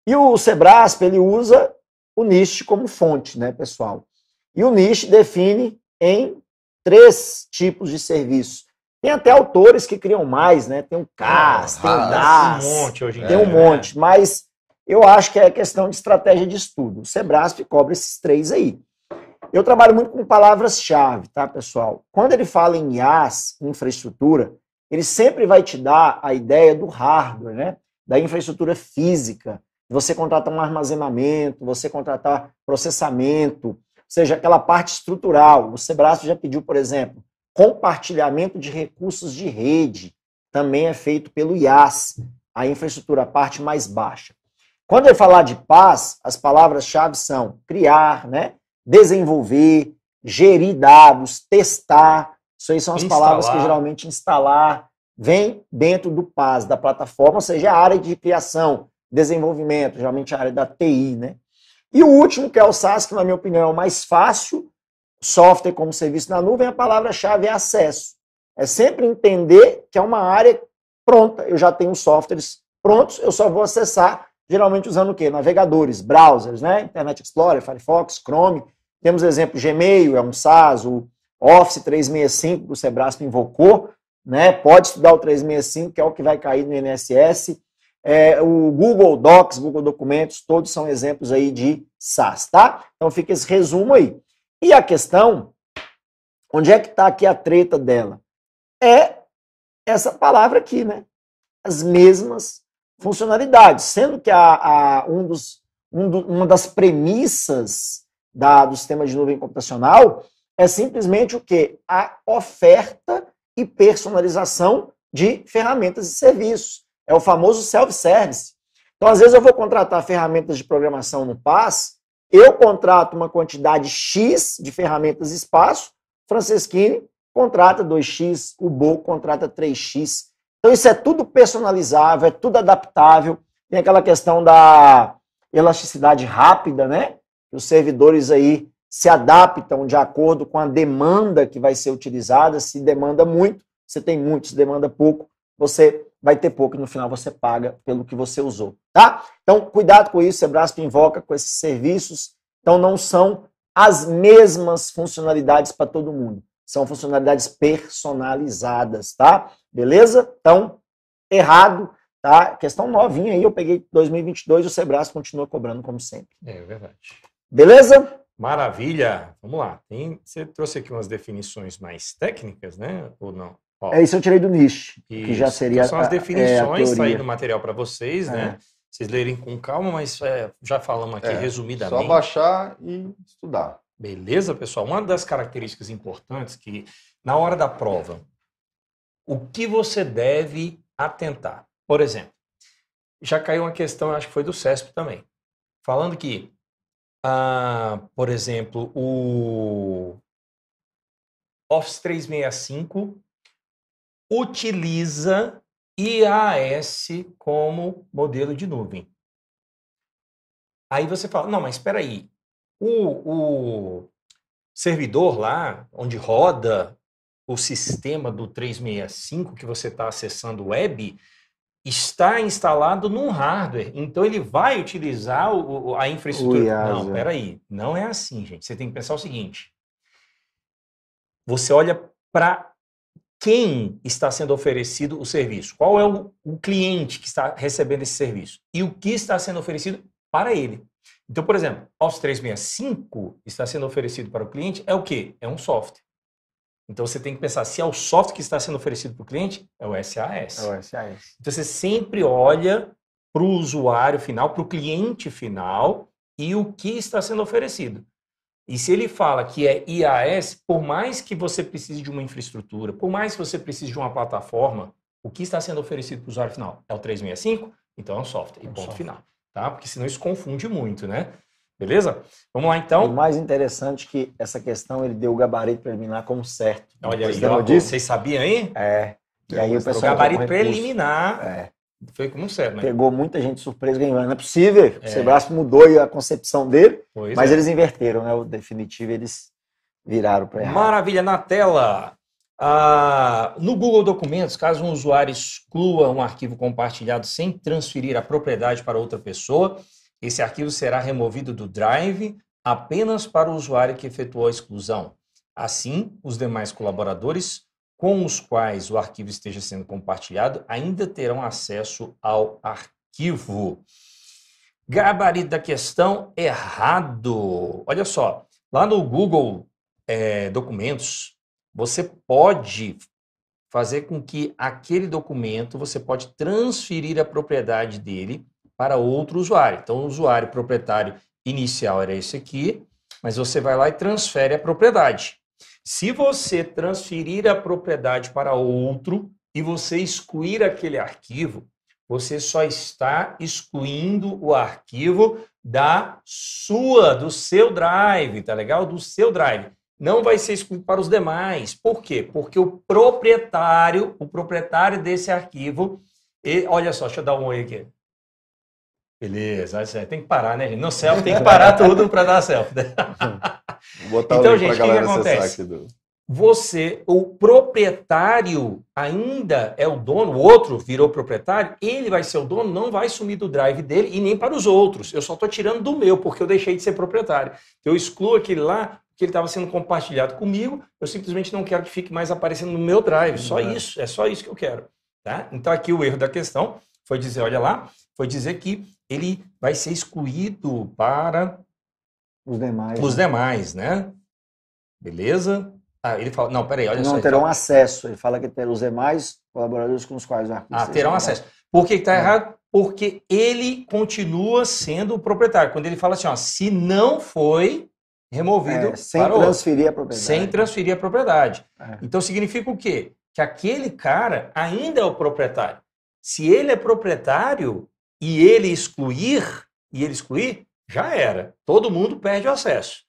[SPEAKER 3] E o Sebrasp, ele usa o NIST como fonte, né, pessoal? E o NIST define em três tipos de serviços tem até autores que criam mais, né? Tem o Cas, ah, tem o Das. Tem um monte hoje em Tem um né? monte, mas eu acho que é questão de estratégia de estudo. O Sebrasp cobre esses três aí. Eu trabalho muito com palavras-chave, tá, pessoal? Quando ele fala em IaaS, infraestrutura, ele sempre vai te dar a ideia do hardware, né? Da infraestrutura física, você contratar um armazenamento, você contratar processamento, ou seja, aquela parte estrutural. O Sebrasp já pediu, por exemplo, compartilhamento de recursos de rede também é feito pelo IaaS, a infraestrutura, a parte mais baixa. Quando eu falar de paz, as palavras-chave são criar, né, desenvolver, gerir dados, testar. Isso aí são as instalar. palavras que geralmente instalar vem dentro do PAS, da plataforma, ou seja, a área de criação, desenvolvimento, geralmente a área da TI, né? E o último, que é o SaaS, que na minha opinião é o mais fácil, software como serviço na nuvem, a palavra-chave é acesso. É sempre entender que é uma área pronta, eu já tenho softwares prontos, eu só vou acessar, geralmente usando o quê? Navegadores, browsers, né? Internet Explorer, Firefox, Chrome. Temos exemplo Gmail, é um SaaS, o Office 365 que o Sebrasp invocou, né? Pode estudar o 365, que é o que vai cair no INSS. É, o Google Docs, Google Documentos, todos são exemplos aí de SaaS, tá? Então fica esse resumo aí. E a questão, onde é que está aqui a treta dela? É essa palavra aqui, né? As mesmas funcionalidades, sendo que a, a um dos, um do, uma das premissas da, do sistema de nuvem computacional é simplesmente o que? A oferta e personalização de ferramentas e serviços. É o famoso self-service. Então, às vezes, eu vou contratar ferramentas de programação no PaaS eu contrato uma quantidade X de ferramentas espaço, Franceschini contrata 2X, o Bo contrata 3X. Então isso é tudo personalizável, é tudo adaptável. Tem aquela questão da elasticidade rápida, né? Os servidores aí se adaptam de acordo com a demanda que vai ser utilizada. Se demanda muito, você tem muito, se demanda pouco, você vai ter pouco e no final você paga pelo que você usou, tá? Então, cuidado com isso, Sebrasp invoca com esses serviços. Então, não são as mesmas funcionalidades para todo mundo. São funcionalidades personalizadas, tá? Beleza? Então, errado, tá? Questão novinha aí, eu peguei 2022 e o Sebrasp continua cobrando como sempre.
[SPEAKER 1] É verdade. Beleza? Maravilha! Vamos lá. Tem, você trouxe aqui umas definições mais técnicas, né? Ou não? Ó, é isso eu tirei do
[SPEAKER 3] Nietzsche, isso. que já seria então, são as é, definições é, aí no
[SPEAKER 1] material para vocês, é. né? Vocês lerem com calma, mas é, já falamos aqui é. resumidamente. Só baixar e estudar. Beleza, pessoal? Uma das características importantes que na hora da prova, o que você deve atentar? Por exemplo, já caiu uma questão, acho que foi do CESP também, falando que, ah, por exemplo, o Office 365 utiliza IaaS como modelo de nuvem. Aí você fala, não, mas espera aí, o, o servidor lá, onde roda o sistema do 365 que você está acessando web, está instalado num hardware. Então ele vai utilizar o, a infraestrutura. Uiasa. Não, é. aí? Não é assim, gente. Você tem que pensar o seguinte: você olha para quem está sendo oferecido o serviço, qual é o, o, cliente que está recebendo esse serviço e o que está sendo oferecido para ele. Então, por exemplo, Office 365 está sendo oferecido para o cliente é o quê? É um software. Então você tem que pensar se é o software que está sendo oferecido para o cliente, é o SAS. É o SAS. Então você sempre olha para o usuário final, para o cliente final e o que está sendo oferecido. E se ele fala que é IAS, por mais que você precise de uma infraestrutura, por mais que você precise de uma plataforma, o que está sendo oferecido para o usuário final é o 365, então é um software, é um ponto software. final. Tá? Porque senão isso confunde muito, né? Beleza? Vamos lá então. O mais interessante é que essa questão ele deu o gabarito preliminar como certo. Olha aí, eu, vocês sabiam aí? É. E aí o pessoal o gabarito preliminar. É. Foi como certo, né? Pegou
[SPEAKER 3] muita gente surpresa ganhando. Não é possível. É. O mudou a concepção dele, pois mas é. eles inverteram, né? O definitivo eles viraram para
[SPEAKER 1] Maravilha, na tela. Ah, no Google Documentos, caso um usuário exclua um arquivo compartilhado sem transferir a propriedade para outra pessoa, esse arquivo será removido do Drive apenas para o usuário que efetuou a exclusão. Assim, os demais colaboradores com os quais o arquivo esteja sendo compartilhado ainda terão acesso ao arquivo. Gabarito da questão errado. Olha só, lá no Google é, Documentos, você pode fazer com que aquele documento você pode transferir a propriedade dele para outro usuário. Então, o usuário proprietário inicial era esse aqui, mas você vai lá e transfere a propriedade. Se você transferir a propriedade para outro e você excluir aquele arquivo, você só está excluindo o arquivo da sua, do seu drive, tá legal? Do seu drive. Não vai ser excluído para os demais. Por quê? Porque o proprietário, o proprietário desse arquivo, ele, olha só, deixa eu dar um oi aqui. Beleza, tem que parar, né, gente? No selfie tem que parar tudo para dar selfie. Né? então, gente, o que, que, acontece? Do... Você, o proprietário ainda é o dono, o outro virou proprietário, ele vai ser o dono, não vai sumir do drive dele e nem para os outros. Eu só estou tirando do meu, porque eu deixei de ser proprietário. Então, eu excluo aquele lá, que ele estava sendo compartilhado comigo, eu simplesmente não quero que fique mais aparecendo no meu drive. Só uhum. isso, é só isso que eu quero. Tá? Então aqui o erro da questão foi dizer, olha lá, foi dizer que ele vai ser excluído para os demais. Os né? demais, né? Beleza? Ah, ele fala, não, peraí, olha não só. Não terão
[SPEAKER 3] acesso. Ele fala que terão os demais colaboradores com os quais o arquivista. Ah, terão acesso.
[SPEAKER 1] Por que está é. errado? Porque ele continua sendo o proprietário. Quando ele fala assim, ó, se não foi removido. É, sem transferir a propriedade. Sem transferir a propriedade. É. Então significa o quê? Que aquele cara ainda é o proprietário. Se ele é proprietário e ele excluir, e ele excluir, já era. Todo mundo perde o acesso.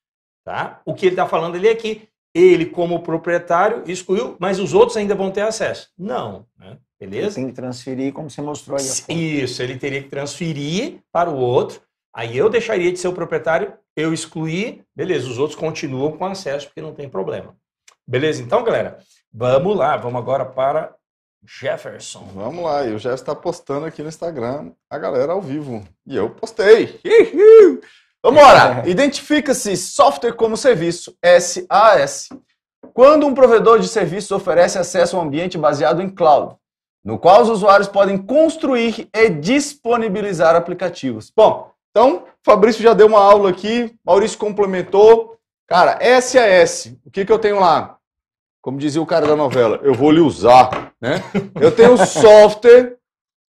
[SPEAKER 1] Tá? O que ele está falando ali é que ele, como proprietário, excluiu, mas os outros ainda vão ter acesso. Não, né? beleza? Ele tem que transferir, como você mostrou aí. Isso, ele teria que transferir para o outro. Aí eu deixaria de ser o proprietário, eu excluí, beleza, os outros continuam com acesso, porque não tem problema. Beleza, então, galera, vamos lá, vamos agora para Jefferson. Vamos
[SPEAKER 2] lá, e o está postando aqui no Instagram a galera ao vivo. E eu postei. Vamos lá! Identifica-se software como serviço, SaaS. Quando um provedor de serviços oferece acesso a um ambiente baseado em cloud, no qual os usuários podem construir e disponibilizar aplicativos. Bom, então, Fabrício já deu uma aula aqui, Maurício complementou. Cara, SAS, o que, que eu tenho lá? Como dizia o cara da novela, eu vou lhe usar, né? Eu tenho software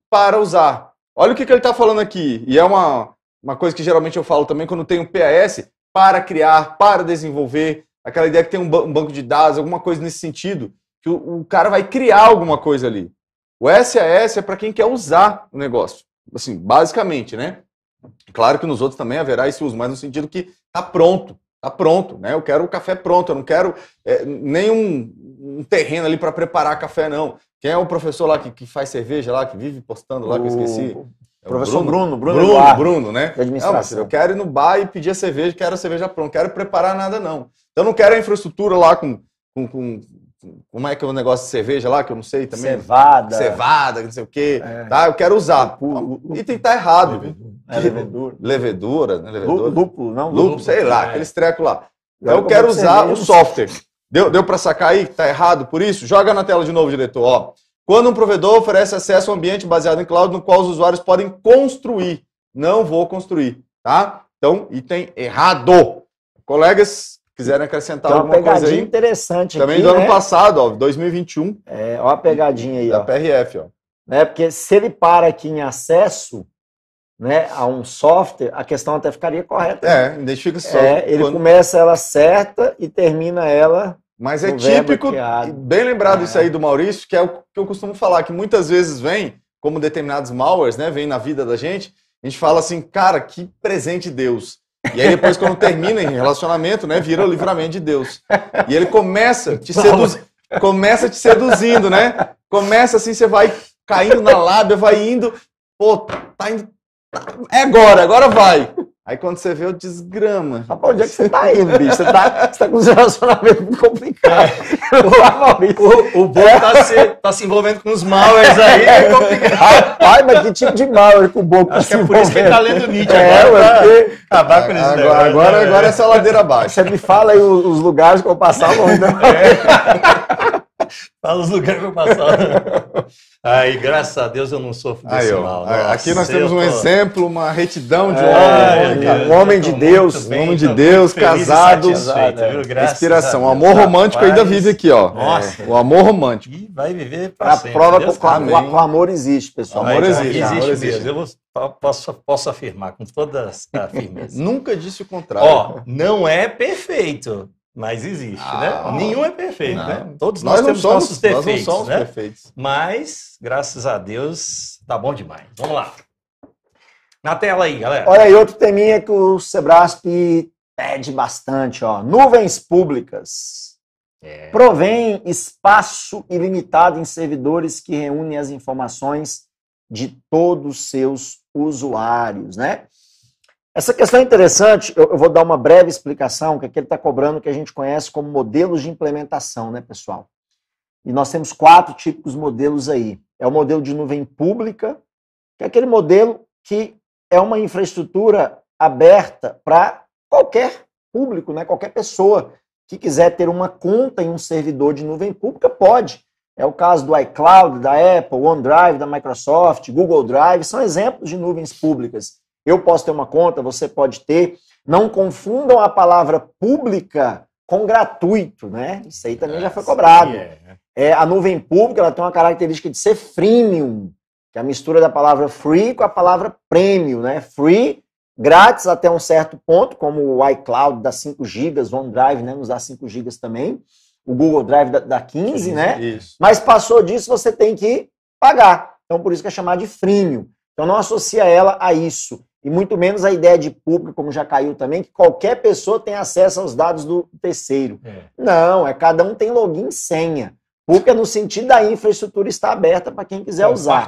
[SPEAKER 2] para usar. Olha o que, que ele está falando aqui. E é uma, uma coisa que geralmente eu falo também quando tem um PAS para criar, para desenvolver. Aquela ideia que tem um, um banco de dados, alguma coisa nesse sentido, que o, o cara vai criar alguma coisa ali. O SAS é para quem quer usar o negócio. Assim, basicamente, né? Claro que nos outros também haverá esse uso, mas no sentido que está pronto, Tá pronto, né? Eu quero o café pronto, eu não quero é, nenhum um terreno ali para preparar café, não. Quem é o professor lá que, que faz cerveja lá, que vive postando lá, o... que eu esqueci? É professor Bruno, Bruno, Bruno, Bruno, Bruno né? De administração. Não, eu quero ir no bar e pedir a cerveja, quero a cerveja pronta, não quero preparar nada, não. Então não quero a infraestrutura lá com, com, com como é que é o negócio de cerveja lá, que eu não sei também. Cevada. Cevada, não sei o quê. É. Tá? Eu quero usar. O, o, o, e tem que estar errado, velho. É, levedura. Levedura, né? Levedura. Lúpulo, não? Lúpulo, sei lá, é. aqueles trecos lá. Então eu quero usar o software. Deu, deu para sacar aí que está errado por isso? Joga na tela de novo, diretor. Ó. Quando um provedor oferece acesso a um ambiente baseado em cloud no qual os usuários podem construir. Não vou construir, tá? Então, item errado. Colegas, quiserem acrescentar alguma coisa aí.
[SPEAKER 3] interessante Também aqui, do né? ano passado,
[SPEAKER 2] ó, 2021. É, ó a pegadinha aí, da ó. Da PRF, ó. é Porque se ele para aqui em
[SPEAKER 3] acesso, né, a um software, a questão até ficaria correta. É, identifica só. É, ele quando... começa ela certa e termina ela. Mas é típico,
[SPEAKER 2] bem lembrado é. isso aí do Maurício, que é o que eu costumo falar, que muitas vezes vem, como determinados malwares, né, vem na vida da gente, a gente fala assim, cara, que presente Deus. E aí depois, quando termina em relacionamento, né, vira o livramento de Deus. E ele começa te então, seduz... começa te seduzindo, né? Começa assim, você vai caindo na lábia, vai indo, pô, tá indo é agora, agora vai. Aí quando você vê, eu desgrama. Rapaz, onde é que você tá indo, bicho? Você tá, você tá com um relacionamento complicado. É.
[SPEAKER 3] O, o, o é. tá, se,
[SPEAKER 1] tá se envolvendo com os malwares aí, né? é
[SPEAKER 3] Rapaz, mas que
[SPEAKER 2] tipo de malware que o Bob tá Acho que é por isso que ele tá lendo Nietzsche é, agora. Porque... Acabar com isso agora, agora, né? agora é só ladeira abaixo. Você me fala aí os lugares que eu passava. Né? É. Fala os lugares que eu passava.
[SPEAKER 1] Aí, graças a Deus, eu não sofro desse Aí, mal. Nossa, aqui nós temos um tô... exemplo,
[SPEAKER 2] uma retidão de é, homem. Um homem de Deus, bem, homem de Deus, casado. Inspiração. O amor romântico ainda vive aqui, ó. Nossa.
[SPEAKER 3] O amor romântico.
[SPEAKER 1] E vai viver para sempre. Prova Deus, o,
[SPEAKER 3] amor existe, pessoal. O amor existe.
[SPEAKER 1] Existe, mesmo. Eu posso, posso afirmar com toda a firmeza. Nunca disse o contrário. Ó, não é perfeito. Mas existe, né? ah, né? Nenhum é perfeito, não. né? Todos nós, nós temos somos, nossos defeitos, somos né? Perfeitos. Mas, graças a Deus, tá bom demais. Vamos lá. Na tela aí, galera. Olha aí,
[SPEAKER 3] outro teminha que o Sebrasp pede bastante, ó. Nuvens públicas. É. Provém espaço ilimitado em servidores que reúnem as informações de todos seus usuários, né? Essa questão é interessante, eu, eu vou dar uma breve explicação, que aqui ele está cobrando que a gente conhece como modelos de implementação, né, pessoal? E nós temos quatro típicos modelos aí. É o modelo de nuvem pública, que é aquele modelo que é uma infraestrutura aberta para qualquer público, né? qualquer pessoa que quiser ter uma conta em um servidor de nuvem pública, pode. É o caso do iCloud, da Apple, OneDrive, da Microsoft, Google Drive, são exemplos de nuvens públicas. Eu posso ter uma conta, você pode ter. Não confundam a palavra pública com gratuito, né? Isso aí também é, já foi ah, cobrado. É. é. a nuvem pública ela tem uma característica de ser freemium, que é a mistura da palavra free com a palavra premium, né? Free, grátis até um certo ponto, como o iCloud dá 5 GB, o OneDrive né, nos dá 5 GB também, o Google Drive dá, dá 15, 15, né? Isso. Mas passou disso, você tem que pagar. Então, por isso que é chamado de freemium. Então, não associa ela a isso e muito menos a ideia de público, como já caiu também, que qualquer pessoa tem acesso aos dados do terceiro. É. Não, é cada um tem login e senha. Porque é no sentido da infraestrutura estar aberta para quem quiser compartilhada usar.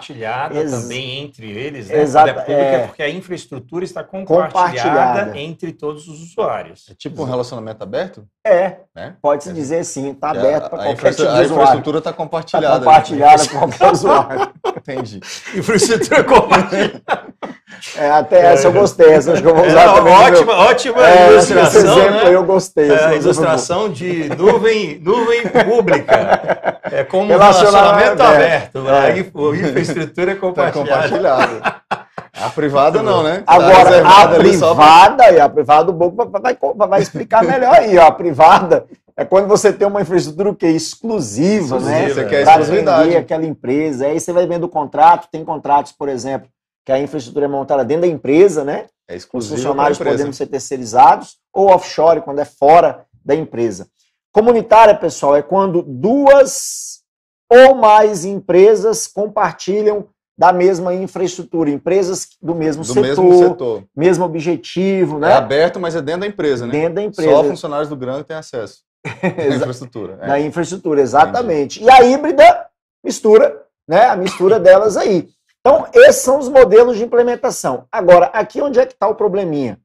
[SPEAKER 3] Compartilhada
[SPEAKER 1] também entre eles, né? Exato, é, é é... porque a infraestrutura está compartilhada, compartilhada, entre todos os usuários. É tipo um
[SPEAKER 2] relacionamento aberto?
[SPEAKER 1] É, né? pode-se é. dizer sim, está aberto para qualquer tipo de usuário. A
[SPEAKER 2] infraestrutura está tá compartilhada. Né? compartilhada com qualquer usuário. Entendi. E por isso você trocou
[SPEAKER 1] é, Até essa eu gostei, essa acho que eu vou usar é, também. Ótima, meu... ótima é, ilustração. Esse exemplo né? eu gostei. É, ilustração de nuvem, nuvem pública. É como um relacionamento, aberto. aberto. Né? É. A infraestrutura compartilhada. É tá
[SPEAKER 3] compartilhada.
[SPEAKER 2] A privada não, né? Tá Agora, a, privada,
[SPEAKER 3] pra... e a privada do banco vai, vai, vai explicar melhor aí. a privada é quando você tem uma infraestrutura né? que é exclusiva, né? Você quer vender aquela empresa. Aí você vai vendo o contrato, tem contratos, por exemplo, que a infraestrutura é montada dentro da empresa, né? É exclusivo. Os funcionários podendo ser terceirizados, ou offshore, quando é fora da empresa. Comunitária, pessoal, é quando duas ou mais empresas compartilham da mesma infraestrutura, empresas do mesmo, do setor, mesmo, setor. mesmo objetivo, né? É
[SPEAKER 2] aberto, mas é dentro da empresa, né? Dentro da empresa. Só funcionários do grande têm acesso à infraestrutura. É. Na infraestrutura, exatamente.
[SPEAKER 3] Entendi. E a híbrida mistura, né? A mistura delas aí. Então, esses são os modelos de implementação. Agora, aqui onde é que está o probleminha?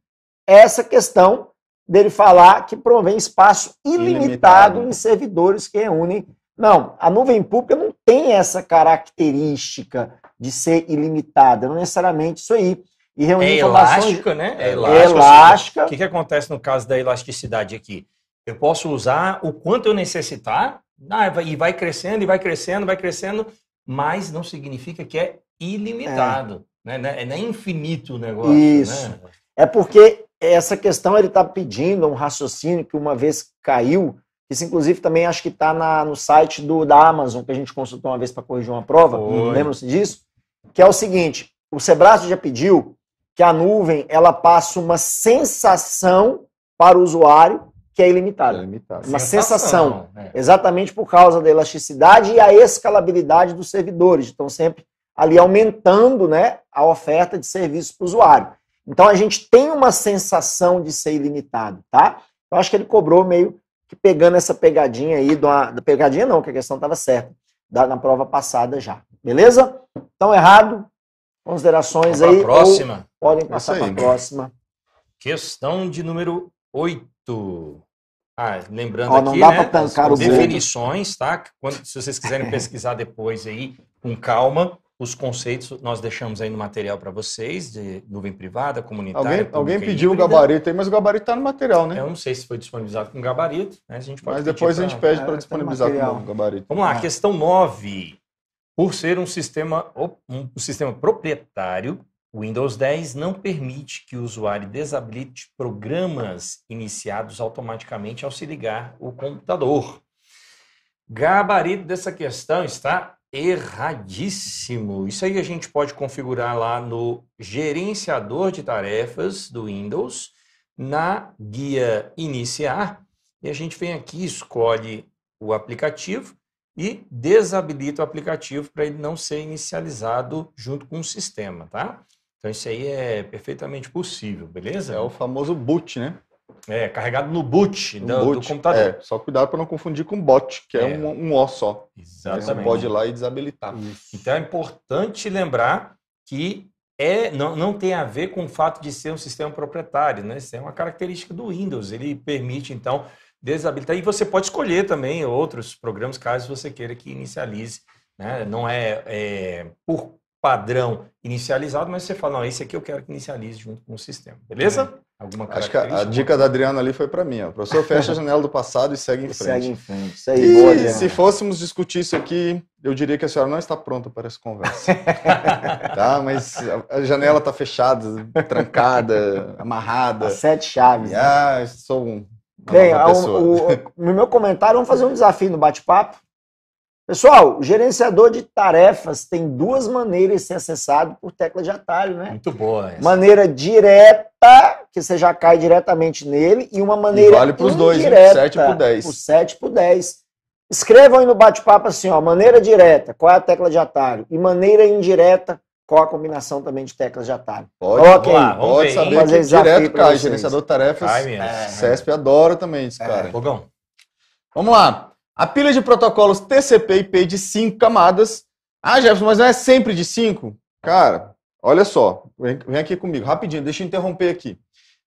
[SPEAKER 3] Essa questão dele falar que provém espaço ilimitado, ilimitado em servidores que reúnem. Não, a nuvem pública não tem essa característica de ser ilimitada, não necessariamente isso aí. E reunir é informações... elástica, né? É, é elástica. elástica.
[SPEAKER 1] O que, que acontece no caso da elasticidade aqui? Eu posso usar o quanto eu necessitar, ah, e vai crescendo, e vai crescendo, vai crescendo, mas não significa que é ilimitado. É. Né? É nem infinito o negócio. Né? Isso. Né?
[SPEAKER 3] É porque essa questão ele está pedindo um raciocínio que uma vez caiu, isso inclusive também acho que está no site do, da Amazon, que a gente consultou uma vez para corrigir uma prova, lembram-se disso? que é o seguinte, o Sebrae já pediu que a nuvem ela passe uma sensação para o usuário que é ilimitada. É uma sensação, sensação é. exatamente por causa da elasticidade e a escalabilidade dos servidores. Estão sempre ali aumentando né, a oferta de serviços para o usuário. Então a gente tem uma sensação de ser ilimitado, tá? Eu acho que ele cobrou meio que pegando essa pegadinha aí, da pegadinha não, que a questão estava certa, da, na prova passada já. Beleza? Então, errado. Considerações aí. Próxima. Podem é passar para a próxima.
[SPEAKER 1] Questão de número 8. Ah, lembrando Ó, aqui, né, as definições, tá? Quando, se vocês quiserem pesquisar depois aí, com calma, os conceitos nós deixamos aí no material para vocês, de nuvem privada, comunitária. Alguém, alguém pediu o gabarito
[SPEAKER 2] aí, mas o gabarito está no material,
[SPEAKER 1] né? Eu não sei se foi disponibilizado com gabarito, né? A gente pode mas depois pra... a gente pede ah, para tá disponibilizar com o gabarito. Vamos lá, ah. questão 9. Por ser um sistema, um sistema proprietário, o Windows 10 não permite que o usuário desabilite programas iniciados automaticamente ao se ligar o computador. Gabarito dessa questão está erradíssimo. Isso aí a gente pode configurar lá no gerenciador de tarefas do Windows, na guia iniciar, e a gente vem aqui, escolhe o aplicativo e desabilita o aplicativo para ele não ser inicializado junto com o sistema, tá? Então isso aí é perfeitamente possível, beleza? É o famoso boot, né? É, carregado no boot, no do, boot. do, computador. É,
[SPEAKER 2] só cuidado para não confundir com bot, que é, é um, um O só. Exatamente. você pode ir lá
[SPEAKER 1] e desabilitar. Isso. Então é importante lembrar que é, não, não tem a ver com o fato de ser um sistema proprietário, né? Isso é uma característica do Windows. Ele permite, então, desabilitar. E você pode escolher também outros programas, caso você queira que inicialize. Né? Não é, é por padrão inicializado, mas você fala, não, esse aqui eu quero que inicialize junto com o sistema, beleza? É. Alguma Acho que
[SPEAKER 2] a, a, dica da Adriana ali foi para mim. Ó. O professor fecha a janela do passado e segue em frente. Segue em frente. Isso aí, e boa, se fôssemos discutir isso aqui, eu diria que a senhora não está pronta para essa conversa. tá? Mas a, janela está fechada, trancada, tá amarrada. As sete chaves. Né? Ah,
[SPEAKER 3] né? sou um Bem, o, o, no meu comentário, vamos fazer um desafio no bate-papo. Pessoal, o gerenciador de tarefas tem duas maneiras de ser acessado por tecla de atalho, né? Muito boa. Essa. Maneira direta, que você já cai diretamente nele, e uma maneira e vale para os dois, 7 por 10. Por 7 por 10. Escrevam aí no bate-papo assim, ó, maneira direta, qual é a tecla de atalho? E maneira indireta, qual a combinação também de teclas de atalho. Pode, Coloquem, lá, pode saber fazer direto, cara, vocês. gerenciador de tarefas, Ai, é, CESP
[SPEAKER 2] é. adora também isso, é. cara. É, fogão. Vamos lá. A pilha de protocolos TCP e IP de cinco camadas. Ah, Jefferson, mas não é sempre de cinco? Cara, olha só, vem, vem aqui comigo, rapidinho, deixa eu interromper aqui.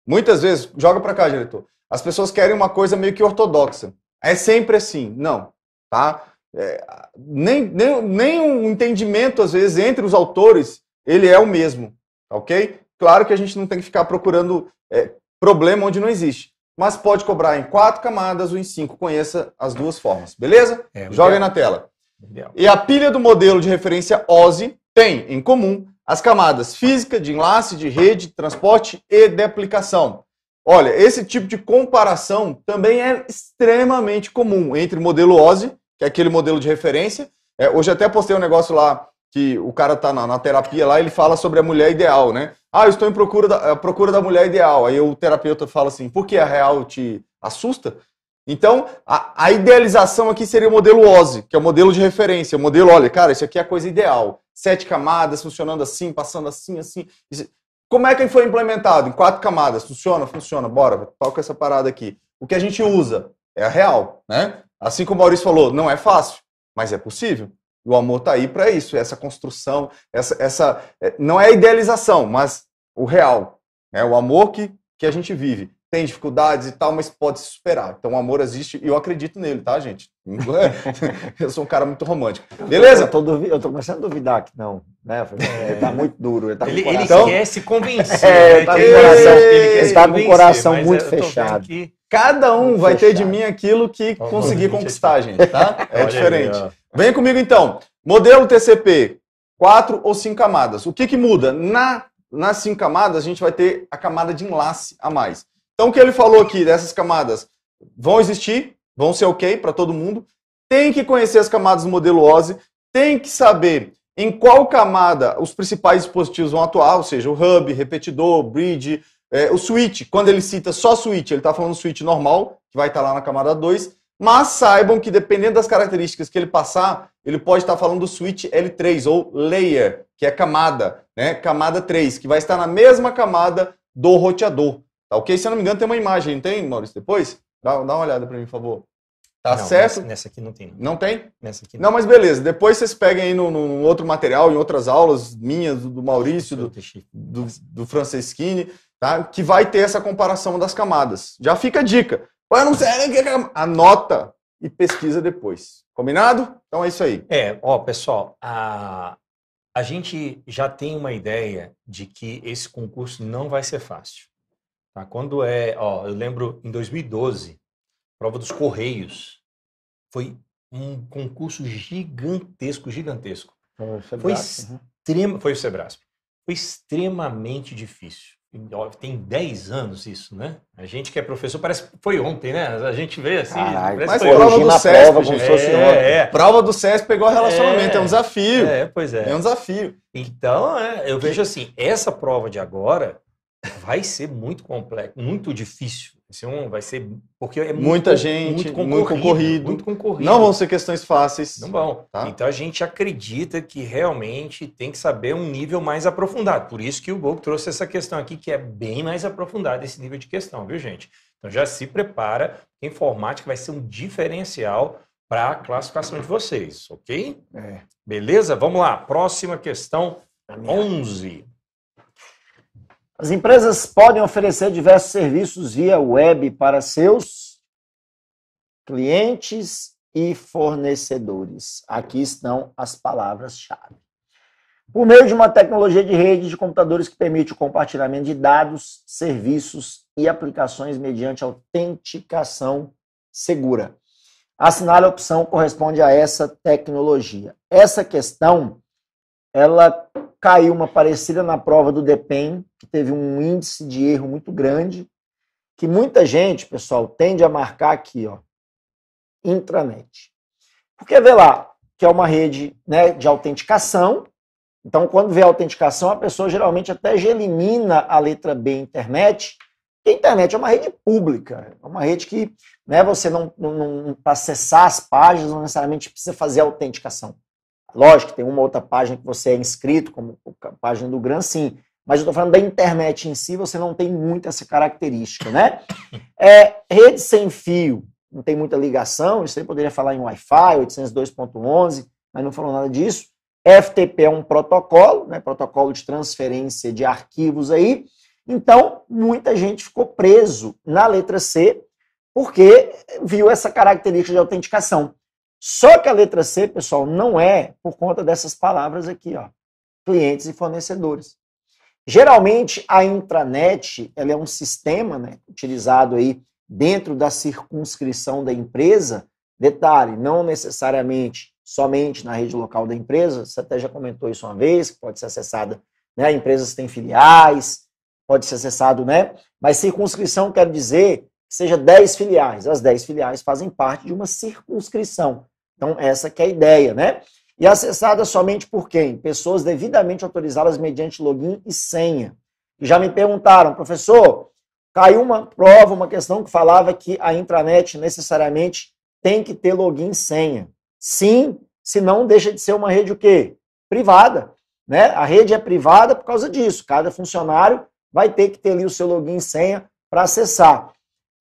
[SPEAKER 2] Muitas vezes, joga para cá, diretor, as pessoas querem uma coisa meio que ortodoxa. É sempre assim, não, tá? é, nem, nem, nem um entendimento, às vezes, entre os autores, ele é o mesmo, tá ok? Claro que a gente não tem que ficar procurando é, problema onde não existe. Mas pode cobrar em quatro camadas ou em cinco. Conheça as duas formas, beleza? É, Joga aí na tela. Legal. E a pilha do modelo de referência OSI tem em comum as camadas física, de enlace, de rede, transporte e de aplicação. Olha, esse tipo de comparação também é extremamente comum entre o modelo OSI que é aquele modelo de referência. É, hoje até postei um negócio lá que o cara tá na, na, terapia lá, ele fala sobre a mulher ideal, né? Ah, eu estou em procura da, procura da mulher ideal. Aí o terapeuta fala assim, por que a real te assusta? Então, a, a idealização aqui seria o modelo OSE, que é o modelo de referência. O modelo, olha, cara, isso aqui é a coisa ideal. Sete camadas, funcionando assim, passando assim, assim. Como é que ele foi implementado? Em quatro camadas. Funciona? Funciona. Bora, toca essa parada aqui. O que a gente usa é a real, né? Assim como o Maurício falou, não é fácil, mas é possível. O amor está aí para isso, essa construção, essa, essa eh, não é idealização, mas o real, é o amor que, que a gente vive tem dificuldades e tal, mas pode se superar. Então o amor existe e eu acredito nele, tá, gente? eu sou um cara muito romântico. Beleza? Eu tô, duvi... eu tô começando a duvidar que não. Né? É... Ele tá muito duro. Ele,
[SPEAKER 3] tá ele, ele então... quer se convencer. É, né? tá ele, coração... ele tá com o coração
[SPEAKER 2] muito fechado. Que... Cada um muito vai fechado. ter de mim aquilo que Vamos conseguir conquistar, gente, tá? É Olha diferente. Aí, Vem comigo então. Modelo TCP, quatro ou cinco camadas. O que, que muda? Na, nas cinco camadas, a gente vai ter a camada de enlace a mais. Então, o que ele falou aqui dessas camadas vão existir, vão ser ok para todo mundo. Tem que conhecer as camadas do modelo OSI, tem que saber em qual camada os principais dispositivos vão atuar, ou seja, o hub, repetidor, bridge, é, o switch. Quando ele cita só switch, ele está falando switch normal, que vai estar tá lá na camada 2. Mas saibam que dependendo das características que ele passar, ele pode estar tá falando do switch L3 ou layer, que é camada, né? Camada 3, que vai estar na mesma camada do roteador. Tá ok? Se eu não me engano, tem uma imagem, não tem, Maurício? Depois? Dá, dá uma olhada para mim, por favor.
[SPEAKER 1] Tá não, certo? Nessa aqui não tem. Não, tem? Nessa aqui não. não mas
[SPEAKER 2] beleza. Depois vocês peguem aí no, outro material, em outras aulas minhas, do, do Maurício, do, do, do Franceschini, tá? que vai ter essa comparação das camadas. Já fica a dica. Eu não sei é é é Anota e pesquisa depois. Combinado?
[SPEAKER 1] Então é isso aí. É, ó, pessoal, a, a gente já tem uma ideia de que esse concurso não vai ser fácil. Tá? Quando é, ó, eu lembro em 2012, prova dos Correios, foi um concurso gigantesco, gigantesco. Foi, extrema, né? foi o Sebrasp. Foi extremamente difícil. Tem 10 anos isso, né? A gente que é professor, parece que foi ontem, né? A gente vê assim. Caralho, mas foi é, é. prova do SESP, prova, como se fosse é, é. Prova do César pegou relacionamento, é, é, um desafio. É, pois é. É um desafio. Então, é, eu vejo assim, essa prova de agora, vai ser muito complexo, muito difícil. Um vai ser porque é muito, muita gente, muito concorrido, muito concorrido, muito concorrido. Não vão ser questões fáceis. Não vão. Tá? Então a gente acredita que realmente tem que saber um nível mais aprofundado. Por isso que o Bob trouxe essa questão aqui que é bem mais aprofundada esse nível de questão, viu gente? Então já se prepara, informática vai ser um diferencial para a classificação de vocês, ok? É. Beleza? Vamos lá. Próxima questão 11.
[SPEAKER 3] As empresas podem oferecer diversos serviços via web para seus clientes e fornecedores. Aqui estão as palavras-chave. Por meio de uma tecnologia de rede de computadores que permite o compartilhamento de dados, serviços e aplicações mediante autenticação segura. Assinale a opção corresponde a essa tecnologia. Essa questão ela caiu uma parecida na prova do DEPEN, que teve um índice de erro muito grande, que muita gente, pessoal, tende a marcar aqui, ó, intranet. Porque vê lá, que é uma rede né, de autenticação, então quando vê a autenticação, a pessoa geralmente até já elimina a letra B internet, a internet é uma rede pública, é uma rede que né, você não, não, não para acessar as páginas não necessariamente precisa fazer autenticação. Lógico, tem uma outra página que você é inscrito, como a página do Gran, sim. Mas eu estou falando da internet em si, você não tem muito essa característica, né? É, rede sem fio, não tem muita ligação, isso aí poderia falar em Wi-Fi, 802.11, mas não falou nada disso. FTP é um protocolo, né, protocolo de transferência de arquivos aí. Então, muita gente ficou preso na letra C porque viu essa característica de autenticação. Só que a letra C, pessoal, não é por conta dessas palavras aqui, ó, clientes e fornecedores. Geralmente a intranet, ela é um sistema, né, utilizado aí dentro da circunscrição da empresa. Detalhe, não necessariamente somente na rede local da empresa, você até já comentou isso uma vez, que pode ser acessada, né, empresas têm filiais, pode ser acessado, né? Mas circunscrição quer dizer seja 10 filiais. As 10 filiais fazem parte de uma circunscrição. Então, essa é a ideia, né? E é acessada somente por quem? Pessoas devidamente autorizadas mediante login e senha. E já me perguntaram, professor, caiu uma prova, uma questão que falava que a intranet necessariamente tem que ter login e senha. Sim, senão deixa de ser uma rede o quê? Privada. Né? A rede é privada por causa disso. Cada funcionário vai ter que ter ali o seu login e senha para acessar.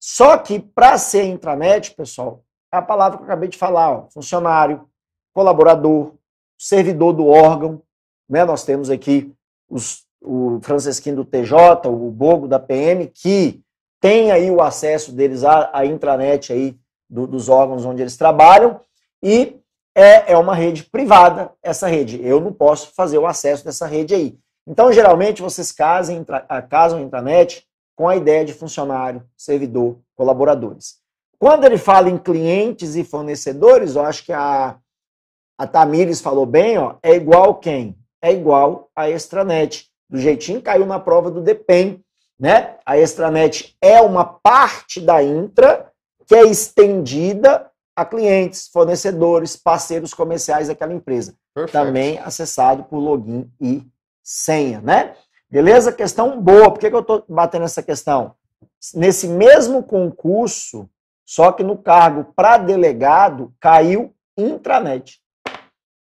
[SPEAKER 3] Só que para ser intranet, pessoal, é a palavra que eu acabei de falar, ó, funcionário, colaborador, servidor do órgão, né? Nós temos aqui os, o Francisquinho do TJ, o Bogo da PM, que tem aí o acesso deles à, à intranet aí do, dos órgãos onde eles trabalham e é, é uma rede privada essa rede. Eu não posso fazer o acesso dessa rede aí. Então, geralmente, vocês casam, ah, casam intranet com a ideia de funcionário, servidor, colaboradores. Quando ele fala em clientes e fornecedores, eu acho que a, a Tamires falou bem, ó, é igual quem? É igual a extranet. Do jeitinho caiu na prova do DEPEN, né? A extranet é uma parte da intra que é estendida a clientes, fornecedores, parceiros comerciais daquela empresa. Também acessado por login e senha, né? Beleza? Questão boa. Por que, que eu estou batendo essa questão? Nesse mesmo concurso, só que no cargo para delegado, caiu intranet.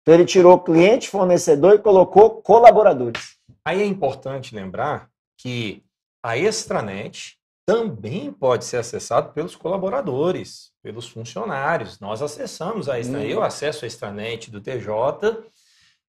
[SPEAKER 3] Então ele tirou cliente, fornecedor e colocou colaboradores.
[SPEAKER 1] Aí é importante lembrar que a extranet também pode ser acessado pelos colaboradores, pelos funcionários. Nós acessamos a extranet. Hum. Eu acesso a extranet do TJ,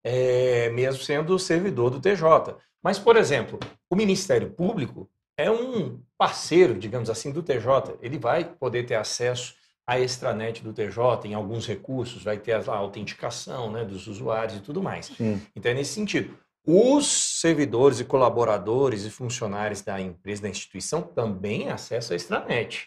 [SPEAKER 1] é, eh, mesmo sendo servidor do TJ. Mas, por exemplo, o Ministério Público é um parceiro, digamos assim, do TJ. Ele vai poder ter acesso à extranet do TJ em alguns recursos, vai ter a autenticação né, dos usuários e tudo mais. Sim. Então, é nesse sentido. Os servidores e colaboradores e funcionários da empresa, da instituição, também acessam a extranet.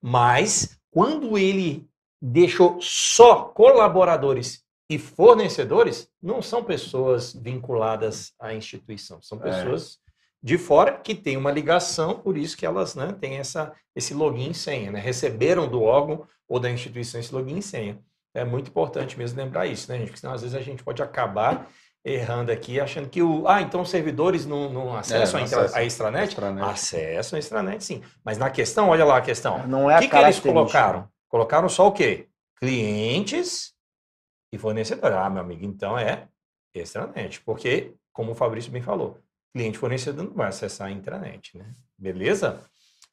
[SPEAKER 1] Mas, quando ele deixou só colaboradores e fornecedores não são pessoas vinculadas à instituição, são é. pessoas é. de fora que têm uma ligação, por isso que elas né, têm essa, esse login e senha, né? receberam do órgão ou da instituição esse login e senha. É muito importante mesmo lembrar isso, né, gente? Porque senão às vezes a gente pode acabar errando aqui, achando que o. Ah, então os servidores não, não é, acessam é, não a, a extranet? extranet? Acessam a extranet, sim. Mas na questão, olha lá a questão. Não é O que, que eles colocaram? Colocaram só o quê? Clientes e fornecedor. Ah, meu amigo, então é extranet, porque, como o Fabrício bem falou, cliente fornecedor não vai acessar a intranet, né? Beleza?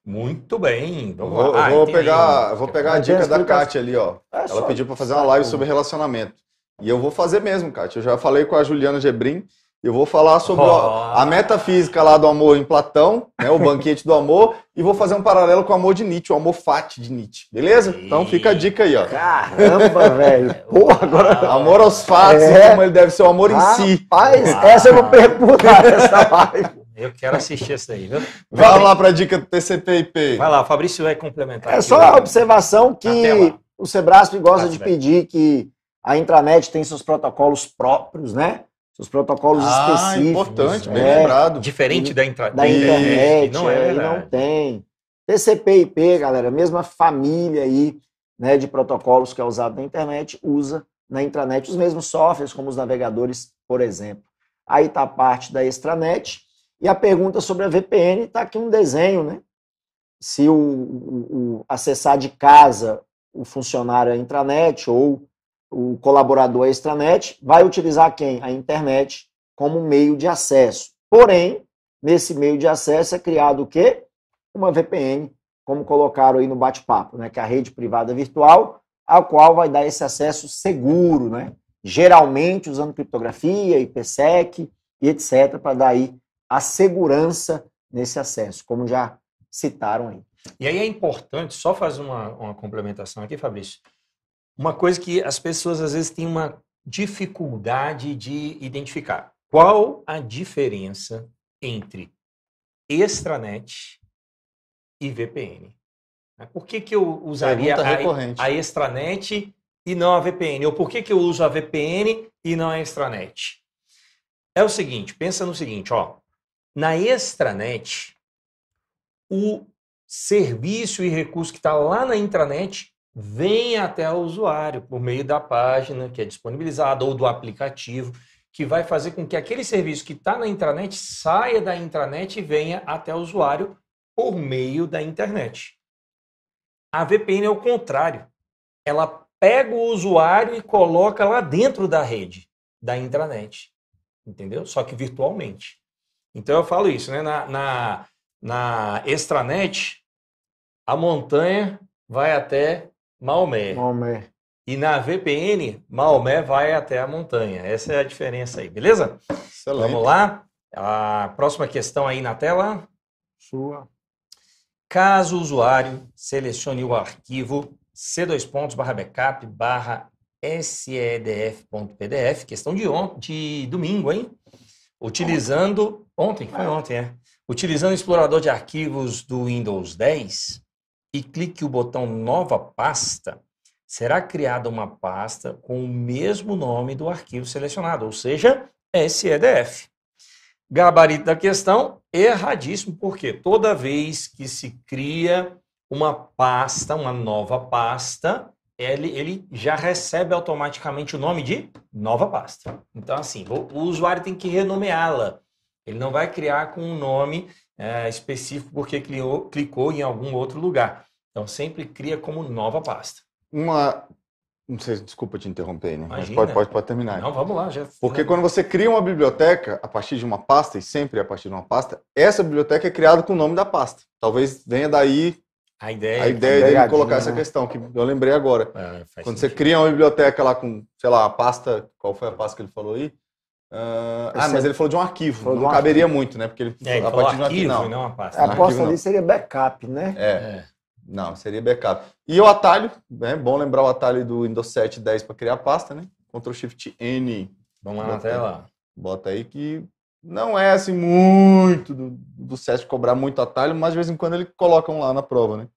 [SPEAKER 1] Muito bem. Vamos vou, lá. Ah, vou pegar, vou pegar a dica da Kátia
[SPEAKER 2] ali, ó. É Ela pediu para fazer uma live sobre relacionamento. E eu vou fazer mesmo, Kátia. Eu já falei com a Juliana Gebrim eu vou falar sobre oh. a, a metafísica lá do amor em Platão, né, o banquete do amor, e vou fazer um paralelo com o amor de Nietzsche, o amor fati de Nietzsche. Beleza? Então fica a dica aí, ó. Caramba, velho. Porra, agora. Amor aos fatos, é... como ele deve ser o amor Rapaz, em si. Rapaz, ah. essa eu vou perguntar essa
[SPEAKER 1] live. Eu quero assistir essa daí, viu? Vai lá para a dica do tcp Vai lá, o Fabrício vai complementar. É só a
[SPEAKER 3] observação que o Sebrasp gosta tá, de pedir que a intranet tem seus protocolos próprios, né? seus protocolos ah, específicos. importante, bem é, lembrado.
[SPEAKER 1] Diferente da, intra... da internet, não é, não
[SPEAKER 3] tem. TCP/IP, galera, mesma família aí, né, de protocolos que é usado na internet, usa na intranet os mesmos softwares, como os navegadores, por exemplo. Aí está a parte da extranet. E a pergunta sobre a VPN está aqui um desenho, né? Se o, o, o, acessar de casa o funcionário a é intranet ou o colaborador é extranet vai utilizar quem? A internet como meio de acesso. Porém, nesse meio de acesso é criado o quê? Uma VPN, como colocaram aí no bate-papo, né? que é a rede privada virtual, a qual vai dar esse acesso seguro, né? geralmente usando criptografia, IPsec e etc., para dar aí a
[SPEAKER 1] segurança nesse acesso, como já citaram aí. E aí é importante, só fazer uma, uma complementação aqui, Fabrício, uma coisa que as pessoas às vezes têm uma dificuldade de identificar. Qual a diferença entre extranet e VPN? Né? Por que, que eu usaria a, a, extranet e não a VPN? Ou por que, que eu uso a VPN e não a extranet? É o seguinte, pensa no seguinte, ó. Na extranet, o serviço e recurso que está lá na intranet vem até o usuário por meio da página que é disponibilizada ou do aplicativo, que vai fazer com que aquele serviço que está na intranet saia da intranet e venha até o usuário por meio da internet. A VPN é o contrário. Ela pega o usuário e coloca lá dentro da rede, da intranet. Entendeu? Só que virtualmente. Então eu falo isso, né? Na, na, na extranet, a montanha vai até Maomé. Maomé. E na VPN, Maomé vai até a montanha. Essa é a diferença aí, beleza? Excelente. Vamos lá. A próxima questão aí na tela. Sua. Caso o usuário selecione o arquivo c2.backup/sedf.pdf, questão de, ontem, de domingo, hein? Utilizando. Ontem, foi ontem, é. Utilizando o explorador de arquivos do Windows 10, e clique o botão Nova Pasta, será criada uma pasta com o mesmo nome do arquivo selecionado, ou seja, SEDF. Gabarito da questão, erradíssimo, porque toda vez que se cria uma pasta, uma nova pasta, ele, ele já recebe automaticamente o nome de nova pasta. Então, assim, o, o usuário tem que renomeá-la. Ele não vai criar com um nome é, específico porque criou, clicou em algum outro lugar. Então sempre cria como nova pasta.
[SPEAKER 2] Uma. Não sei, desculpa te interromper, né? Mas pode, pode, pode terminar. Não,
[SPEAKER 1] vamos lá, já. Porque
[SPEAKER 2] quando você cria uma biblioteca a partir de uma pasta, e sempre é a partir de uma pasta, essa biblioteca é criada com o nome da pasta. Talvez venha daí a ideia, a ideia de colocar né? essa questão, que eu lembrei agora. É, quando sentido. você cria uma biblioteca lá com, sei lá, a pasta, qual foi a pasta que ele falou aí? Uh, ah, mas é- ele falou de um arquivo. Falou não um caberia arquivo. muito, né? Porque ele, é, ele a partir de um arquivo, não. não uma pasta. A aposta ali
[SPEAKER 3] seria backup, né? É.
[SPEAKER 2] é. Não, seria backup. E o atalho, é bom lembrar o atalho do Windows 7 10 para criar pasta, né? Ctrl Shift N. Vamos lá na tela. Bota aí que não é assim muito do, do cobrar muito atalho, mas de vez em quando ele colocam lá na prova, né?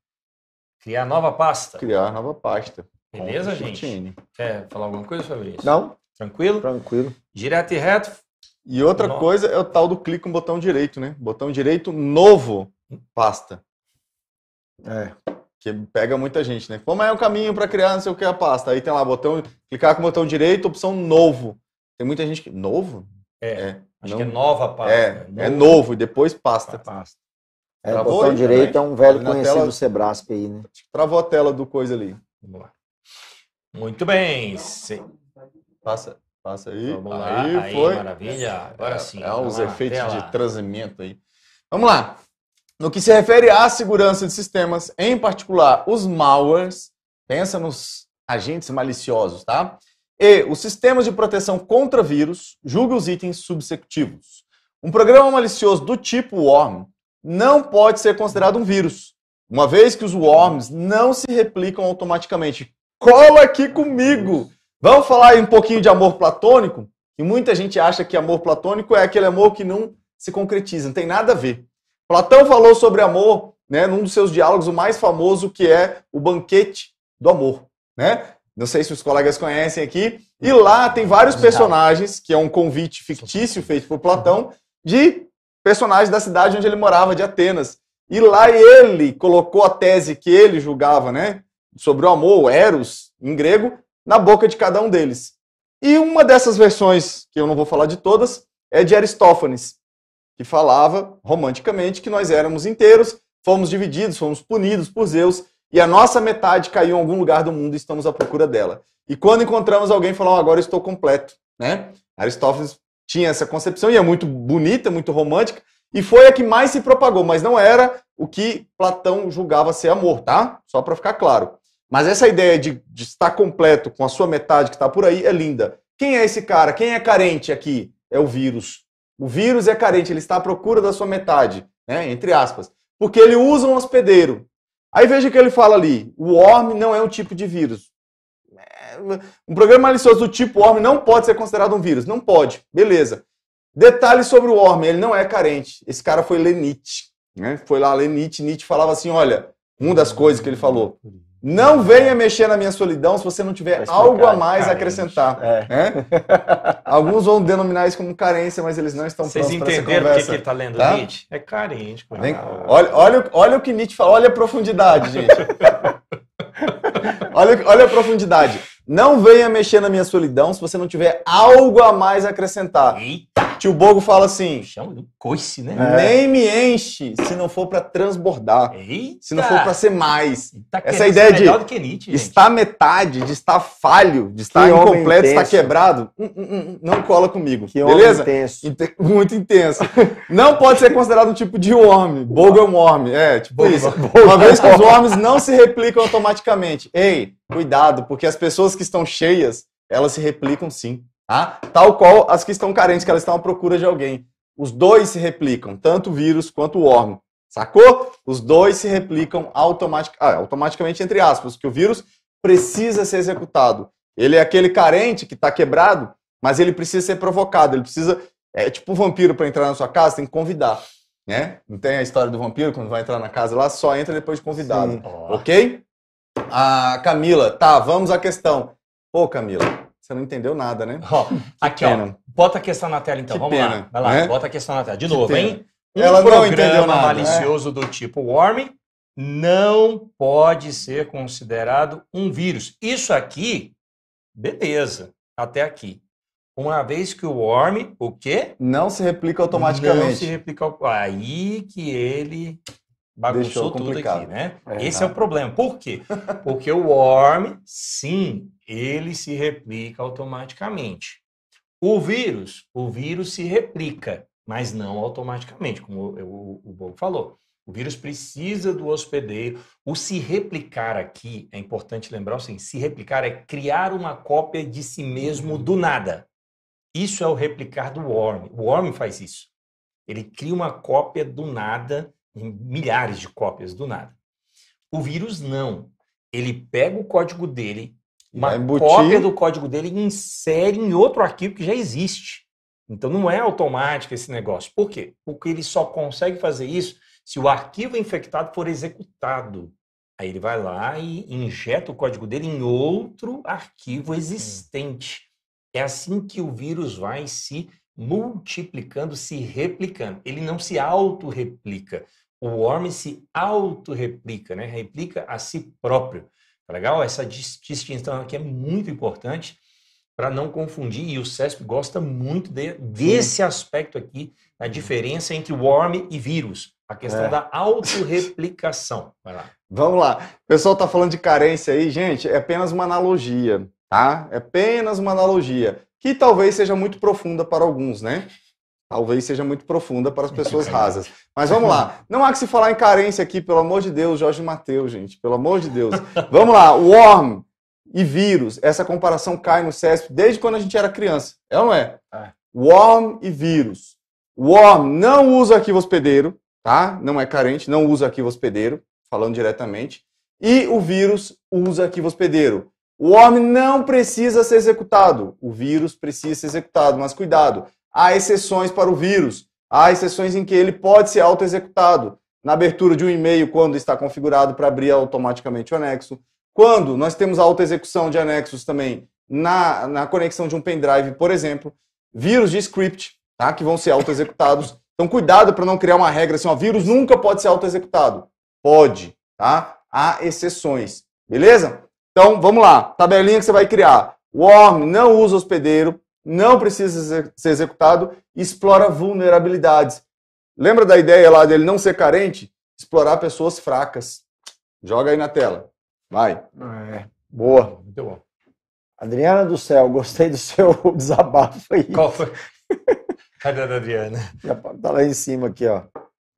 [SPEAKER 1] Criar nova pasta. Criar nova pasta. Beleza, Ctrl gente? N. É, falar alguma coisa sobre isso? Não.
[SPEAKER 2] Tranquilo? Tranquilo.
[SPEAKER 1] Direto e reto. E outra coisa
[SPEAKER 2] é o tal do clique com o botão direito, né? Botão direito novo, pasta. É. Que pega muita gente, né? Como é o caminho para criar não sei o que a pasta? Aí tem lá botão, clicar com o botão direito, opção novo. Tem muita gente que. Novo?
[SPEAKER 1] É. é. Acho não... que é nova pasta. É, novo. é novo
[SPEAKER 2] e depois pasta. pasta. É, Travou botão aí, direito é um velho conhecido tela... do Sebrasp aí, né? Travou a tela do coisa ali. Vamos lá. Muito
[SPEAKER 1] bem. Se...
[SPEAKER 2] Passa, passa aí. Vamos lá. Aí, aí foi. Maravilha. Agora é, sim. É, uns efeitos de transimento aí. Vamos lá. No que se refere à segurança de sistemas, em particular os malwares, pensa nos agentes maliciosos, tá? E os sistemas de proteção contra vírus, julga os itens subsecutivos. Um programa malicioso do tipo worm não pode ser considerado um vírus, uma vez que os worms não se replicam automaticamente. Cola aqui comigo! Vamos falar um pouquinho de amor platônico? E muita gente acha que amor platônico é aquele amor que não se concretiza, não tem nada a ver. Platão falou sobre amor, né, num dos seus diálogos o mais famoso que é o banquete do amor, né? Não sei se os colegas conhecem aqui. E lá tem vários personagens que é um convite fictício feito por Platão de personagens da cidade onde ele morava, de Atenas. E lá ele colocou a tese que ele julgava, né, sobre o amor, o eros, em grego, na boca de cada um deles. E uma dessas versões, que eu não vou falar de todas, é de Aristófanes que falava romanticamente que nós éramos inteiros, fomos divididos, fomos punidos por Zeus e a nossa metade caiu em algum lugar do mundo e estamos à procura dela. E quando encontramos alguém, falou oh, agora estou completo. Né? Aristófanes tinha essa concepção e é muito bonita, muito romântica, e foi a que mais se propagou, mas não era o que Platão julgava ser amor, tá? Só para ficar claro. Mas essa ideia de, de, estar completo com a sua metade que está por aí é linda. Quem é esse cara? Quem é carente aqui? É o vírus. O vírus é carente, ele está à procura da sua metade, né? entre aspas, porque ele usa um hospedeiro. Aí veja que ele fala ali: o worm não é um tipo de vírus. É, um programa malicioso do tipo worm não pode ser considerado um vírus. Não pode. Beleza. Detalhes sobre o worm: ele não é carente. Esse cara foi Lenite. Né? Foi lá Lenite. Nietzsche falava assim: olha, uma das coisas que ele falou. Não venha mexer na minha solidão se você não tiver algo a mais a acrescentar. É. Né? Alguns vão denominar isso como carência, mas eles não estão Vocês prontos para essa conversa. Vocês entenderam o que ele está lendo tá? Nietzsche?
[SPEAKER 1] É carente. Vem,
[SPEAKER 2] olha, olha, olha o que Nietzsche fala, olha a profundidade, gente. olha, olha a profundidade. Não venha mexer na minha solidão se você não tiver algo a mais a acrescentar. Eita! Tio Bogo fala assim: Chama de coice, né? É. Nem me enche se não for para transbordar. Eita! Se não for para ser mais. Tá Essa ideia de Nietzsche, estar metade, de estar falho, de estar que incompleto, de estar quebrado, hum, hum, hum, não cola comigo. Que beleza? Intenso. muito intenso. não pode ser considerado um tipo de homem. Bogo é um homem. É, tipo Bogo. isso. Bogo. É Uma vez que os homens não se replicam automaticamente. Ei, Cuidado, porque as pessoas que estão cheias, elas se replicam sim, tá? Tal qual as que estão carentes, que elas estão à procura de alguém. Os dois se replicam, tanto o vírus quanto o worm. Sacou? Os dois se replicam automatic... ah, automaticamente, entre aspas, que o vírus precisa ser executado. Ele é aquele carente que está quebrado, mas ele precisa ser provocado. Ele precisa. É tipo um vampiro para entrar na sua casa, tem que convidar. Né? Não tem a história do vampiro quando vai entrar na casa lá, só entra depois de convidado. Sim. Ok? A Camila, tá, vamos à questão. Pô, Camila, você não entendeu nada,
[SPEAKER 1] né? Ó, aqui, pena. ó. Bota a questão na tela então, que vamos pena, lá. Vai lá, né? bota a questão na tela. De que novo, pena. hein? Um Ela programa não entendeu nada, né? malicioso do tipo worm não pode ser considerado um vírus. Isso aqui, beleza, até aqui. Uma vez que o worm, o quê?
[SPEAKER 2] Não se replica automaticamente. Não se
[SPEAKER 1] replica. Aí que ele bagunçou tudo complicado. aqui, né? É, Esse tá. é o problema. Por quê? Porque o worm, sim, ele se replica automaticamente. O vírus, o vírus se replica, mas não automaticamente, como o, o Bob falou. O vírus precisa do hospedeiro. O se replicar aqui, é importante lembrar assim, se replicar é criar uma cópia de si mesmo uhum. do nada. Isso é o replicar do worm. O worm faz isso. Ele cria uma cópia do nada em milhares de cópias do nada. O vírus não. Ele pega o código dele, uma embutir... cópia do código dele e insere em outro arquivo que já existe. Então não é automático esse negócio. Por quê? Porque ele só consegue fazer isso se o arquivo infectado for executado. Aí ele vai lá e injeta o código dele em outro arquivo hum. existente. É assim que o vírus vai se multiplicando-se e replicando. Ele não se autorreplica. O homem se autorreplica, né? replica a si próprio. Tá legal? Essa distinção aqui é muito importante para não confundir, e o CESP gosta muito de, desse aspecto aqui, a diferença entre worm e vírus, a questão é. da autorreplicação. Vai lá.
[SPEAKER 2] Vamos lá. O pessoal está falando de carência aí, gente, é apenas uma analogia, tá? É apenas uma analogia que talvez seja muito profunda para alguns, né? Talvez seja muito profunda para as pessoas rasas. Mas vamos lá. Não há que se falar em carência aqui, pelo amor de Deus, Jorge Mateus, gente. Pelo amor de Deus. Vamos lá. Worm e vírus. Essa comparação cai no CESP desde quando a gente era criança. É ou não é? é. Worm e vírus. Worm não usa arquivo hospedeiro, tá? Não é carente, não usa arquivo hospedeiro, falando diretamente. E o vírus usa arquivo hospedeiro. O homem não precisa ser executado, o vírus precisa ser executado, mas cuidado, há exceções para o vírus, há exceções em que ele pode ser auto-executado na abertura de um e-mail quando está configurado para abrir automaticamente o anexo. Quando nós temos a auto-execução de anexos também na, na conexão de um pendrive, por exemplo, vírus de script, tá? que vão ser auto-executados. Então, cuidado para não criar uma regra assim, ó, vírus nunca pode ser auto-executado. Pode, tá? Há exceções, beleza? Então, vamos lá. Tabelinha que você vai criar. Worm não usa hospedeiro, não precisa ser executado, explora vulnerabilidades. Lembra da ideia lá dele não ser carente? Explorar pessoas fracas. Joga aí na tela.
[SPEAKER 3] Vai. É. Boa. Muito bom. Adriana do céu, gostei do seu desabafo aí.
[SPEAKER 1] Qual foi? Cadê a Adriana?
[SPEAKER 3] Tá lá em cima aqui, ó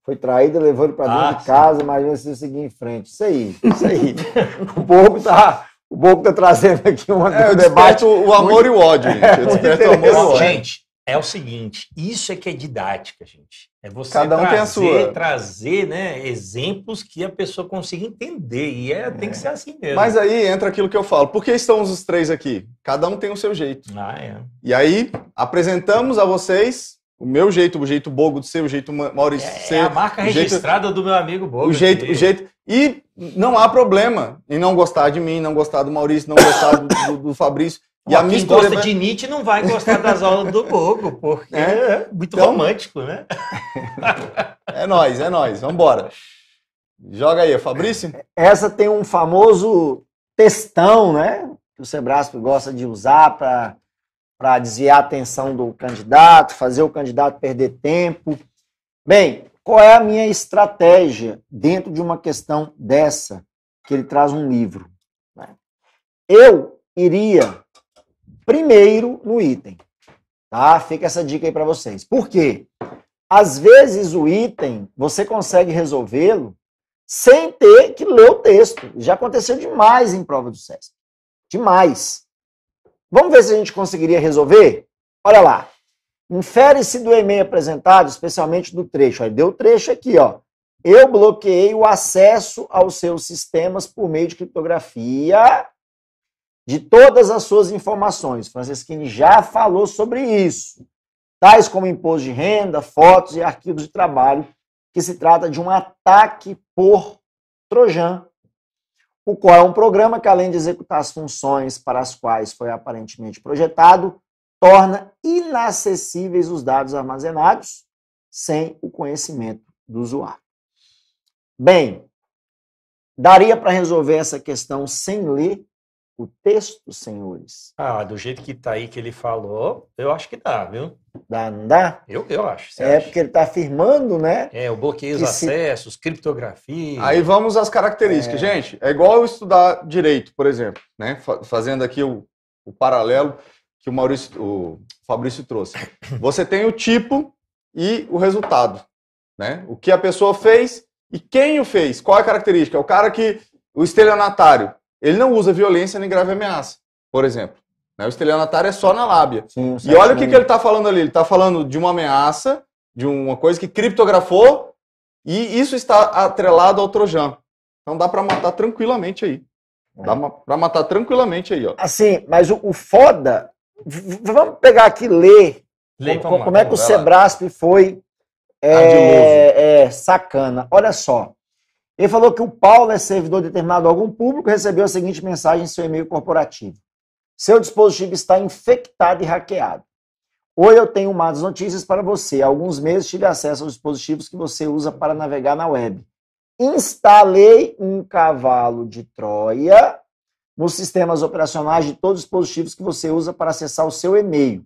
[SPEAKER 3] foi traída, levou ele para dentro ah, de casa, sim. mas você seguir em frente. Isso aí, isso aí. o povo tá, o bobo tá trazendo aqui uma, é, eu debate. O amor muito, e o ódio, gente. É, eu
[SPEAKER 1] desperto o amor e o ódio. Gente, é o seguinte, isso é que é didática, gente. É você Cada um trazer, tem a sua. trazer né, exemplos que a pessoa consiga entender. E é, tem é. que ser assim mesmo. Mas
[SPEAKER 2] aí entra aquilo que eu falo. Por que estamos os três aqui? Cada um tem o seu jeito. Ah, é. E aí, apresentamos a vocês o meu jeito, o jeito Bogo de ser, o jeito Maurício é, de é ser. É a marca registrada
[SPEAKER 1] jeito, do meu amigo Bogo. O jeito, o jeito.
[SPEAKER 2] E não há problema em não gostar de mim, não gostar do Maurício, não gostar do, do, do Fabrício. E Ó, a quem gosta de
[SPEAKER 1] Nietzsche não vai gostar das aulas do Bogo, porque é, é, é. muito então... romântico, né?
[SPEAKER 2] é nós, é nós. Vamos embora. Joga aí, Fabrício.
[SPEAKER 3] Essa tem um famoso textão, né? Que o Sebrasco gosta de usar para para desviar a atenção do candidato, fazer o candidato perder tempo. Bem, qual é a minha estratégia dentro de uma questão dessa que ele traz um livro? Né? Eu iria primeiro no item, tá? Fica essa dica aí para vocês. Por quê? Às vezes o item você consegue resolvê-lo sem ter que ler o texto. Já aconteceu demais em prova do SESC. Demais. Vamos ver se a gente conseguiria resolver? Olha lá. Infere-se do e-mail apresentado, especialmente do trecho. deu o trecho aqui, ó. Eu bloqueei o acesso aos seus sistemas por meio de criptografia de todas as suas informações. Francisquini já falou sobre isso. Tais como imposto de renda, fotos e arquivos de trabalho, que se trata de um ataque por Trojan o COR é um programa que, além de executar as funções para as quais foi aparentemente projetado, torna inacessíveis os dados armazenados sem o conhecimento do usuário. Bem, daria para resolver essa questão sem ler o texto, senhores?
[SPEAKER 1] Ah, do jeito que está aí que ele falou, eu acho que dá, viu? Dá, não dá? Eu, eu acho. É acha?
[SPEAKER 3] porque ele está afirmando, né?
[SPEAKER 1] É, o bloqueio dos acessos, se... criptografia. Aí vamos às características. É... Gente, é igual eu
[SPEAKER 2] estudar direito, por exemplo, né? Fazendo aqui o, o paralelo que o Maurício, o Fabrício trouxe. Você tem o tipo e o resultado, né? O que a pessoa fez e quem o fez. Qual é a característica? É o cara que o estelionatário ele não usa violência nem grave ameaça, por exemplo. Né? O estelionatário é só na lábia. Sim, e olha o que, que ele está falando ali. Ele está falando de uma ameaça, de uma coisa que criptografou, e isso está atrelado ao Trojan. Então dá para matar tranquilamente aí. É. Dá para matar tranquilamente aí, ó. Assim, mas o, o foda. Vamos
[SPEAKER 3] pegar aqui ler Lê, como, como é que o Sebrasp foi é, é, sacana. Olha só. Ele falou que o Paulo é servidor determinado a algum público e recebeu a seguinte mensagem em seu e-mail corporativo. Seu dispositivo está infectado e hackeado. Hoje eu tenho más notícias para você. Há alguns meses tive acesso aos dispositivos que você usa para navegar na web. Instalei um cavalo de Troia nos sistemas operacionais de todos os dispositivos que você usa para acessar o seu e-mail.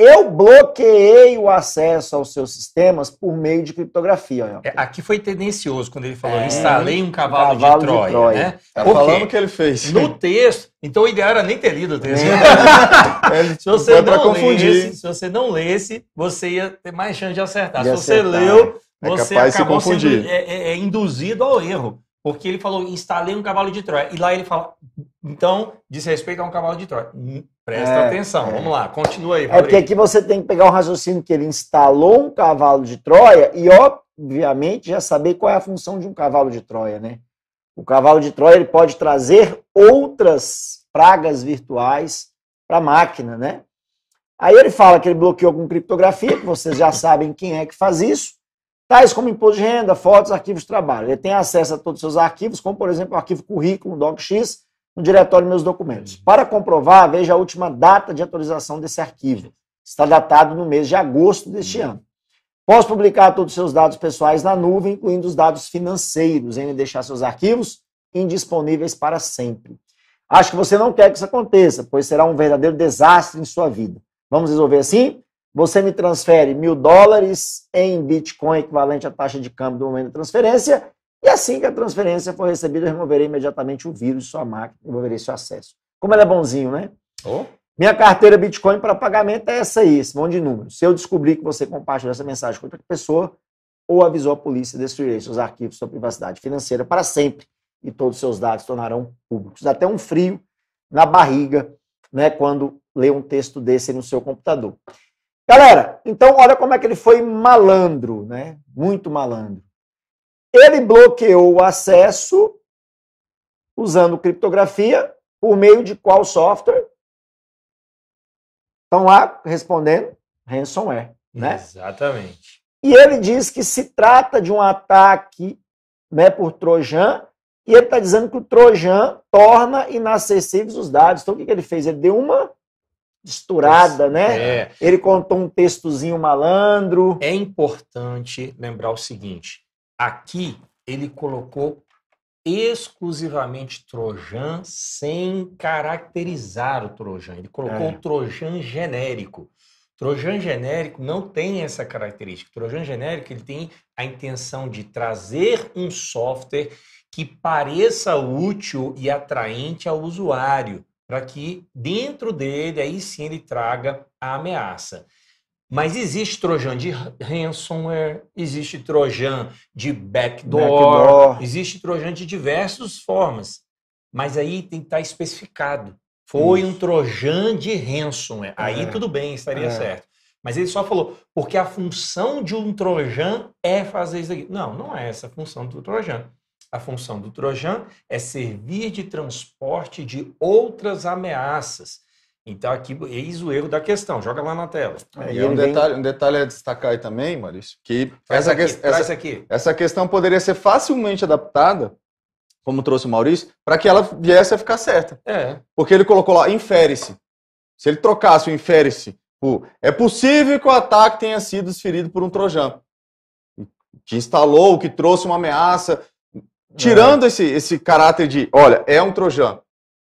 [SPEAKER 3] Eu bloqueei o acesso aos seus sistemas por meio de
[SPEAKER 1] criptografia. É, aqui foi tendencioso quando ele falou: é, instalei um cavalo, cavalo de, Troia. De Troia. Né? Tá falando o que ele fez. No texto, então o ideal era nem ter lido o texto. É. se, você não confundir. Lesse, se você não lesse, você ia ter mais chance de acertar. De se você leu, é você é acabou se sendo é, induzido ao erro. Porque ele falou: instalei um cavalo de Troia. E lá ele fala: então, diz respeito a um cavalo de Troia Presta é, atenção, é. vamos lá, continua aí. É porque aqui
[SPEAKER 3] você tem que pegar o raciocínio que ele instalou um cavalo de Troia e, obviamente, já saber qual é a função de um cavalo de Troia, né? O cavalo de Troia ele pode trazer outras pragas virtuais para a máquina, né? Aí ele fala que ele bloqueou com criptografia, que vocês já sabem quem é que faz isso, tais como imposto de renda, fotos, arquivos de trabalho. Ele tem acesso a todos os seus arquivos, como por exemplo o arquivo currículo DocX, no diretório Meus Documentos. Para comprovar, veja a última data de atualização desse arquivo. Está datado no mês de agosto deste ano. Posso publicar todos os seus dados pessoais na nuvem, incluindo os dados financeiros, em deixar seus arquivos indisponíveis para sempre. Acho que você não quer que isso aconteça, pois será um verdadeiro desastre em sua vida. Vamos resolver assim? Você me transfere mil dólares em Bitcoin, equivalente à taxa de câmbio do momento da transferência, e assim que a transferência for recebida, eu removerei imediatamente o vírus de sua máquina removerei seu acesso. Como ela é bonzinho, né? Oh. Minha carteira Bitcoin para pagamento é essa aí, esse monte de número. Se eu descobrir que você compartilhou essa mensagem com outra pessoa, ou avisou a polícia, destruirei seus arquivos, sua privacidade financeira para sempre e todos os seus dados tornarão públicos. Até um frio na barriga, né, quando lê um texto desse no seu computador. Galera, então olha como é que ele foi malandro, né? Muito malandro. Ele bloqueou o acesso usando criptografia por meio de qual software? Estão lá respondendo ransomware,
[SPEAKER 1] né? Exatamente.
[SPEAKER 3] E ele diz que se trata de um ataque né, por Trojan, e ele está dizendo que o Trojan torna inacessíveis os dados. Então, o que, que ele fez? Ele deu uma misturada, né?
[SPEAKER 1] É. Ele contou um textozinho malandro. É importante lembrar o seguinte: Aqui ele colocou exclusivamente Trojan sem caracterizar o Trojan. Ele colocou é. o Trojan genérico. Trojan genérico não tem essa característica. Trojan genérico ele tem a intenção de trazer um software que pareça útil e atraente ao usuário, para que dentro dele aí sim ele traga a ameaça. Mas existe trojan de ransomware, existe trojan de backdoor, backdoor, existe trojan de diversas formas. Mas aí tem que estar tá especificado. Foi Isso. um trojan de ransomware. É. Aí tudo bem, estaria é. certo. Mas ele só falou, porque a função de um trojan é fazer isso aqui. Não, não é essa a função do trojan. A função do trojan é servir de transporte de outras ameaças então, aqui, eis o erro da questão. Joga lá na tela. É, e um, detalhe,
[SPEAKER 2] um detalhe a destacar aí também, Maurício, que essa, aqui, que essa, essa, questão poderia ser facilmente adaptada, como trouxe o Maurício, para que ela viesse a ficar certa. É. Porque ele colocou lá, infere-se. Se ele trocasse o infere-se por é possível que o ataque tenha sido desferido por um Trojan, que instalou, que trouxe uma ameaça, tirando é. esse, esse caráter de, olha, é um Trojan.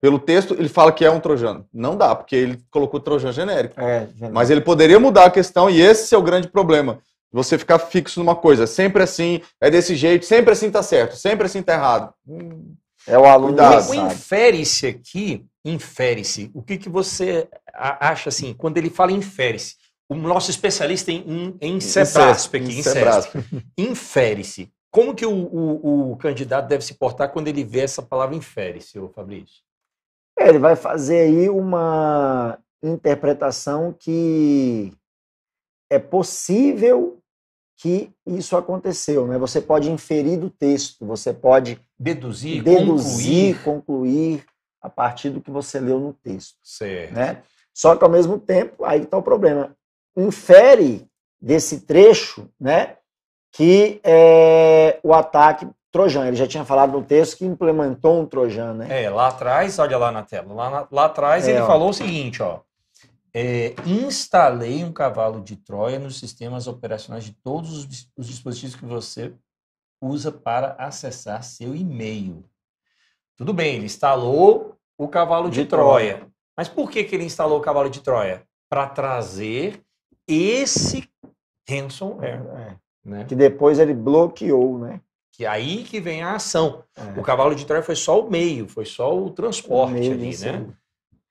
[SPEAKER 2] Pelo texto, ele fala que é um trojano. Não dá, porque ele colocou trojano genérico. É, Mas ele poderia mudar a questão e esse é o grande problema. Você ficar fixo numa coisa, sempre assim, é desse jeito, sempre assim tá certo, sempre assim tá errado. É o aluno. da o
[SPEAKER 1] infere-se aqui, infere-se. O que, que você acha assim, quando ele fala infere-se? O nosso especialista em, em, em Sebrasp aqui, em Infere-se. Como que o, o, o, candidato deve se portar quando ele vê essa palavra infere, senhor Fabrício?
[SPEAKER 3] É, ele vai fazer aí uma interpretação que é possível que isso aconteceu, né? Você pode inferir do texto, você pode
[SPEAKER 1] deduzir, deduzir
[SPEAKER 3] concluir. concluir a partir do que você leu no texto, certo. né? Só que ao mesmo tempo, aí está o problema. Infere desse trecho, né, que é, o ataque Trojan. Ele já tinha falado no texto que implementou um Trojan,
[SPEAKER 1] né? É, lá atrás, olha lá na tela. Lá, lá atrás é, ele ó. falou o seguinte, ó. É, instalei um cavalo de Troia nos sistemas operacionais de todos os, os dispositivos que você usa para acessar seu e-mail. Tudo bem, ele instalou o cavalo de, de Troia. Troia. Mas por que, que ele instalou o cavalo de Troia? Para trazer esse ransomware. É, é,
[SPEAKER 3] né? Que depois ele bloqueou, né?
[SPEAKER 1] Que aí que vem a ação. É. O cavalo de Troia foi só o meio, foi só o transporte o ali, né?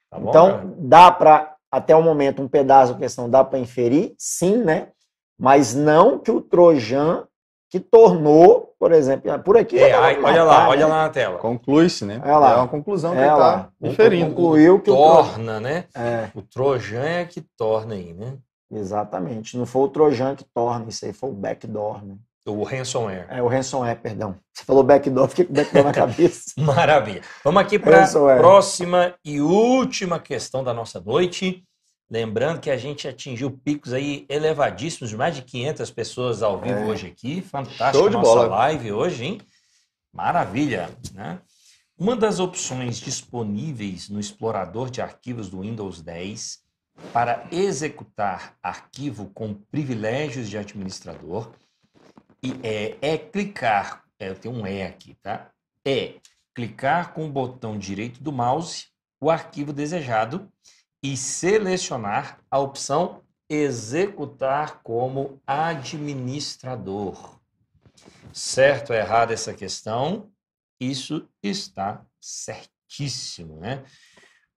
[SPEAKER 3] Tá bom, então, cara?
[SPEAKER 1] dá para, até o momento,
[SPEAKER 3] um pedaço da questão dá para inferir, sim, né? Mas não que o Trojan que tornou, por exemplo, ah, por aqui. É, aí, matar, olha lá, né? olha lá
[SPEAKER 1] na tela. Conclui-se, né?
[SPEAKER 3] É lá. É uma conclusão que é está inferindo. Concluiu que torna, o... né?
[SPEAKER 1] É. O Trojan é que torna aí, né?
[SPEAKER 3] Exatamente. Não foi o Trojan que torna, isso aí foi o backdoor, né?
[SPEAKER 1] O ransomware.
[SPEAKER 3] É, o ransomware, perdão. Você falou backdoor, fiquei com backdoor na cabeça. Maravilha.
[SPEAKER 1] Vamos aqui para a próxima e última questão da nossa noite. Lembrando que a gente atingiu picos aí elevadíssimos, mais de 500 pessoas ao vivo é. hoje aqui. Fantástico Show de nossa bola. live hoje, hein? Maravilha, né? Uma das opções disponíveis no explorador de arquivos do Windows 10 para executar arquivo com privilégios de administrador e é, é clicar, é, eu tenho um E aqui, tá? É clicar com o botão direito do mouse o arquivo desejado e selecionar a opção executar como administrador. Certo ou errado essa questão? Isso está certíssimo, né?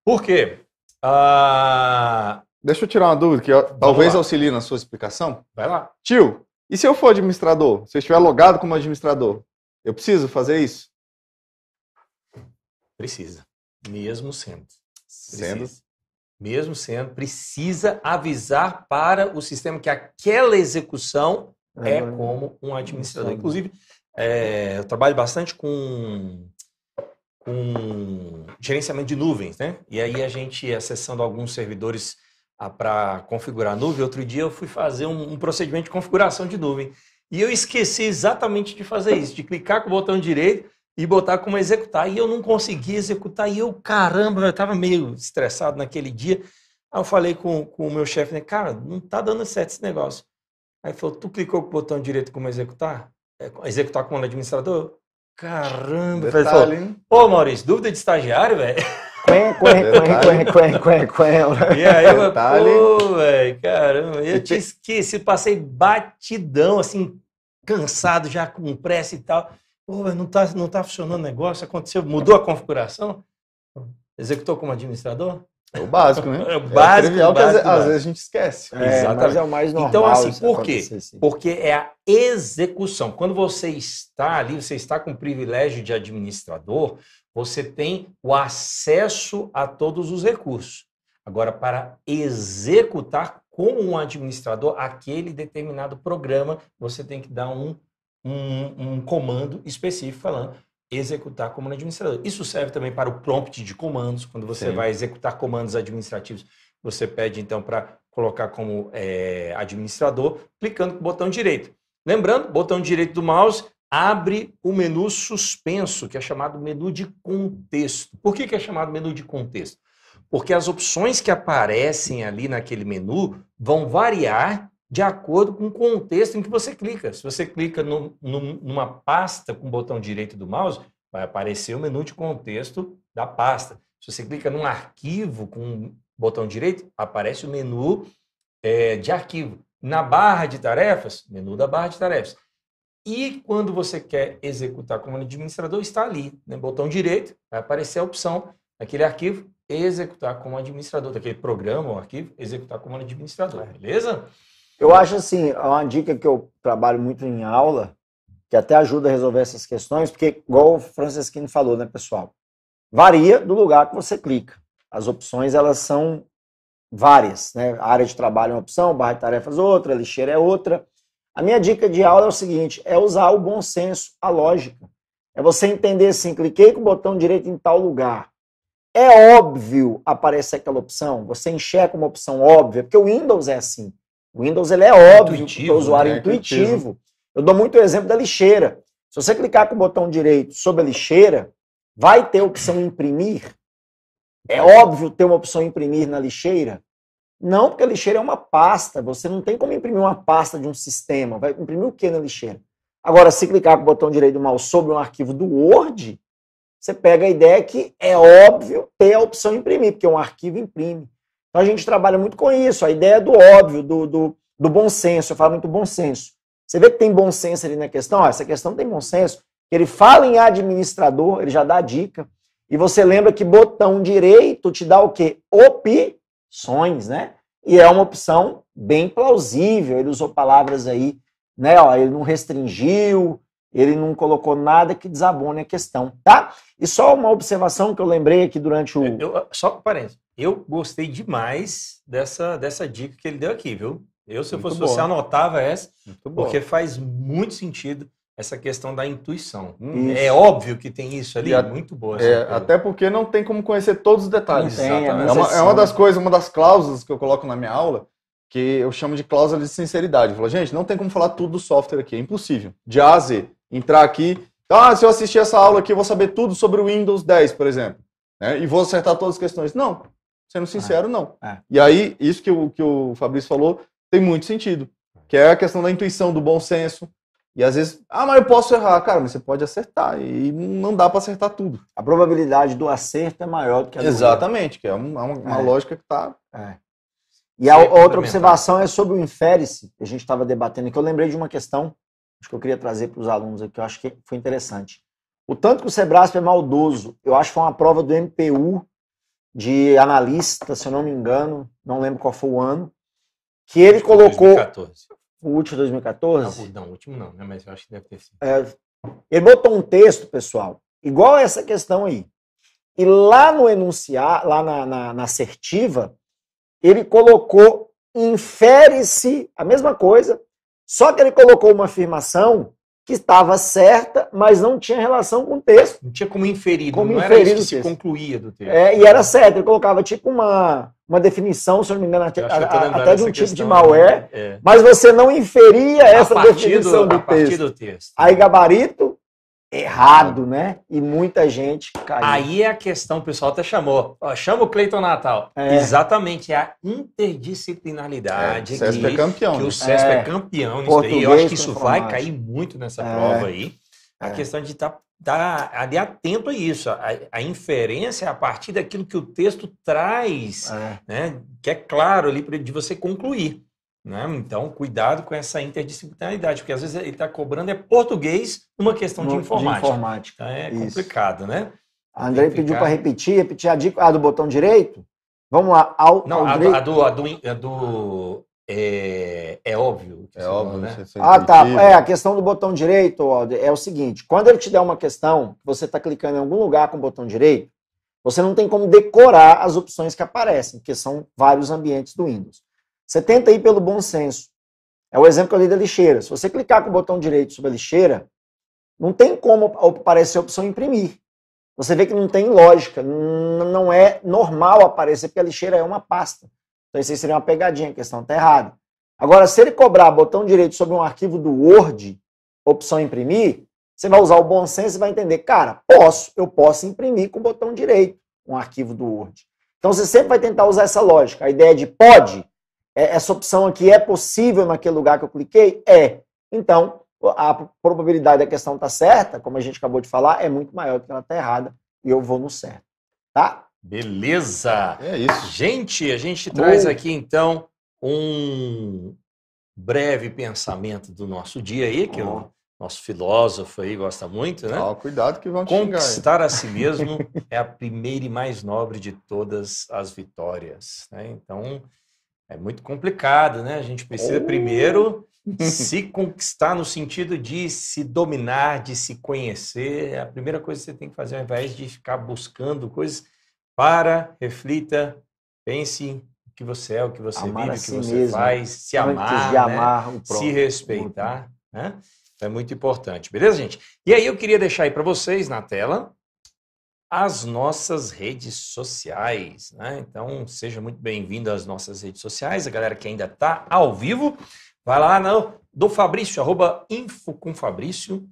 [SPEAKER 1] Por quê? Ah... Deixa
[SPEAKER 2] eu tirar uma dúvida que talvez lá. auxilie na sua explicação. Vai lá. Tio, e se eu for administrador? Se eu estiver logado como administrador, eu preciso fazer isso?
[SPEAKER 1] Precisa. Mesmo sendo. Sendo. Precisa. Mesmo sendo, precisa avisar para o sistema que aquela execução é, é como um administrador. Uhum. Inclusive, é, eu trabalho bastante com, com gerenciamento de nuvens, né? E aí a gente acessando alguns servidores para configurar a nuvem, outro dia eu fui fazer um, um, procedimento de configuração de nuvem. E eu esqueci exatamente de fazer isso, de clicar com o botão direito e botar como executar. E eu não consegui executar. E eu, caramba, eu estava meio estressado naquele dia. Aí eu falei com, com o meu chefe, né, cara, não tá dando certo esse negócio. Aí ele falou, tu clicou com o botão direito como executar? É, executar como administrador? Caramba, Detalhe, falou, pô Maurício, dúvida de estagiário, velho? Quen, quen, quen,
[SPEAKER 3] quen, quen, quen. E aí, eu, pô,
[SPEAKER 1] velho, caramba, eu tinha passei batidão, assim, cansado já com pressa e tal. Pô, não tá, não tá funcionando o negócio, aconteceu, mudou a configuração? Executou como administrador? É o básico, né? É o é básico. É o básico, que às, às, vezes a gente esquece. É, Exatamente. Mas é o mais normal. Então, assim, por quê? Assim. Porque é a execução. Quando você está ali, você está com o privilégio de administrador, você tem o acesso a todos os recursos. Agora, para executar como um administrador aquele determinado programa, você tem que dar um, um, um comando específico falando executar como administrador. Isso serve também para o prompt de comandos, quando você Sim. vai executar comandos administrativos, você pede então para colocar como é, administrador, clicando com o botão direito. Lembrando, botão direito do mouse abre o menu suspenso, que é chamado menu de contexto. Por que, que é chamado menu de contexto? Porque as opções que aparecem ali naquele menu vão variar de acordo com o contexto em que você clica. Se você clica no, no, numa pasta com o botão direito do mouse, vai aparecer o menu de contexto da pasta. Se você clica num arquivo com o botão direito, aparece o menu é, de arquivo. Na barra de tarefas, menu da barra de tarefas. E quando você quer executar como administrador, está ali, né? botão direito, vai aparecer a opção daquele arquivo, executar como administrador, daquele programa ou arquivo, executar como administrador, é. beleza?
[SPEAKER 3] Eu acho assim, é uma dica que eu trabalho muito em aula, que até ajuda a resolver essas questões, porque, igual o Francisquini falou, né, pessoal? Varia do lugar que você clica. As opções, elas são várias, né? A área de trabalho é uma opção, barra de tarefas outra, lixeira é outra. A minha dica de aula é o seguinte: é usar o bom senso, a lógica. É você entender assim, cliquei com o botão direito em tal lugar. É óbvio aparecer aquela opção, você enxerga uma opção óbvia, porque o Windows é assim. O Windows ele é óbvio para o usuário né? intuitivo. intuitivo. Eu dou muito o exemplo da lixeira. Se você clicar com o botão direito sobre a lixeira, vai ter a opção imprimir. É óbvio ter uma opção imprimir na lixeira. Não, porque a lixeira é uma pasta. Você não tem como imprimir uma pasta de um sistema. Vai imprimir o que na lixeira? Agora, se clicar com o botão direito do mouse sobre um arquivo do Word, você pega a ideia que é óbvio ter a opção imprimir, porque um arquivo imprime. Então a gente trabalha muito com isso, a ideia do óbvio, do, do, do bom senso. Eu falo muito bom senso. Você vê que tem bom senso ali na questão? Ó, essa questão tem bom senso. Ele fala em administrador, ele já dá a dica. E você lembra que botão direito te dá o quê? Op opções, né? E é uma opção bem plausível. Ele usou palavras aí, né? Ó, ele não restringiu, ele não colocou nada que desabone a questão, tá? E só uma observação que eu lembrei aqui durante o. É,
[SPEAKER 1] eu, só um parênteses. Eu gostei demais dessa, dessa dica que ele deu aqui, viu? Eu, se eu fosse você, anotava essa, porque faz muito sentido essa questão da intuição. Hum. É óbvio que tem isso ali, a, é muito boa. É,
[SPEAKER 2] até porque não tem como conhecer todos os detalhes. Tem, é, é, uma, é, uma, das coisas, uma das cláusulas que eu coloco na minha aula, que eu chamo de cláusula de sinceridade. Eu falo, gente, não tem como falar tudo do software aqui, é impossível. De A a Z, entrar aqui, ah, se eu assistir essa aula aqui, eu vou saber tudo sobre o Windows 10, por exemplo, né? e vou acertar todas as questões. Não, sendo sincero, não. É. E aí, isso que o, que o Fabrício falou tem muito sentido, que é a questão da intuição, do bom senso, e às vezes, ah, mas eu posso errar. Cara, mas você pode acertar e não dá para acertar tudo. A probabilidade do acerto é maior do que a do Exatamente, que é, é uma, uma é. lógica que está. É. E a
[SPEAKER 3] outra observação é sobre o infere-se, que a gente estava debatendo, que eu lembrei de uma questão que eu queria trazer para os alunos aqui, eu acho que foi interessante. O tanto que o Sebrasp é maldoso, eu acho que foi uma prova do MPU de analista, se eu não me engano, não lembro qual foi o ano, que ele colocou 2014 o último 2014.
[SPEAKER 1] Não, não, o último não, né? Mas eu acho que deve ter sido.
[SPEAKER 3] É, ele botou um texto, pessoal, igual essa questão aí. E lá no enunciar, lá na, na, na assertiva, ele colocou, infere-se a mesma coisa, só que ele colocou uma afirmação que estava certa, mas não tinha relação com o texto. Não tinha como inferir, como não inferir era isso que se
[SPEAKER 1] concluía do texto.
[SPEAKER 3] É, e era certo, ele colocava tipo uma, uma definição, se não me engano, até, até de um tipo questão, de malware, né? é. mas você não inferia a essa definição do, do texto. do texto. Aí gabarito, errado, né? E muita gente caiu.
[SPEAKER 1] Aí é a questão, o pessoal até chamou. Ó, chama o Cleiton Natal. É. Exatamente, é a interdisciplinaridade. É, o CESP é que, é campeão. Que o né? CESP é, é campeão nisso Português daí. Eu acho que isso vai cair muito nessa é. prova aí. A é. questão de estar tá, tá, ali atento a isso. A, a, inferência a partir daquilo que o texto traz, né? Que é claro ali de você concluir. Né? Então, cuidado com essa interdisciplinaridade, porque às vezes ele está cobrando é português numa questão no, de informática. De informática. Então, é Isso. complicado, né? A Andrei ficar... pediu para
[SPEAKER 3] repetir, repetir a dica ah, do botão direito. Vamos lá. Não, a, do, a do,
[SPEAKER 1] a do é, é, óbvio. É óbvio, né? É ah, tá. É, a
[SPEAKER 3] questão do botão direito, Alder, é o seguinte: quando ele te der uma questão, você está clicando em algum lugar com o botão direito, você não tem como decorar as opções que aparecem, porque são vários ambientes do Windows. Você tenta ir pelo bom senso. É o exemplo que eu dei da lixeira. Se você clicar com o botão direito sobre a lixeira, não tem como aparecer a opção imprimir. Você vê que não tem lógica, não é normal aparecer, porque a lixeira é uma pasta. Então isso aí seria uma pegadinha, a questão está errada. Agora, se ele cobrar botão direito sobre um arquivo do Word, opção imprimir, você vai usar o bom senso e vai entender, cara, posso, eu posso imprimir com o botão direito um arquivo do Word. Então você sempre vai tentar usar essa lógica. A ideia de pode, é, essa opção aqui é possível naquele lugar que eu cliquei? É. Então, a probabilidade da questão estar tá certa, como a gente acabou de falar, é muito maior do que ela estar tá errada. E eu vou no certo.
[SPEAKER 1] Tá? Beleza! É isso. Gente, a gente Bom. traz aqui então um breve pensamento do nosso dia aí, que o nosso filósofo aí gosta muito, né? Ah, cuidado que vão te Conquistar a si mesmo é a primeira e mais nobre de todas as vitórias. Né? Então, é muito complicado, né? A gente precisa oh. primeiro se conquistar no sentido de se dominar, de se conhecer. É a primeira coisa que você tem que fazer, ao invés de ficar buscando coisas, para, reflita, pense o que você é, o que você amar vive, o que você mesmo. faz, se Antes amar, né? amar se respeitar. Né? Então é muito importante, beleza, gente? E aí eu queria deixar aí para vocês na tela as nossas redes sociais. Né? Então, seja muito bem-vindo às nossas redes sociais. A galera que ainda está ao vivo, vai lá no, do Fabrício, arroba info com Fabrício,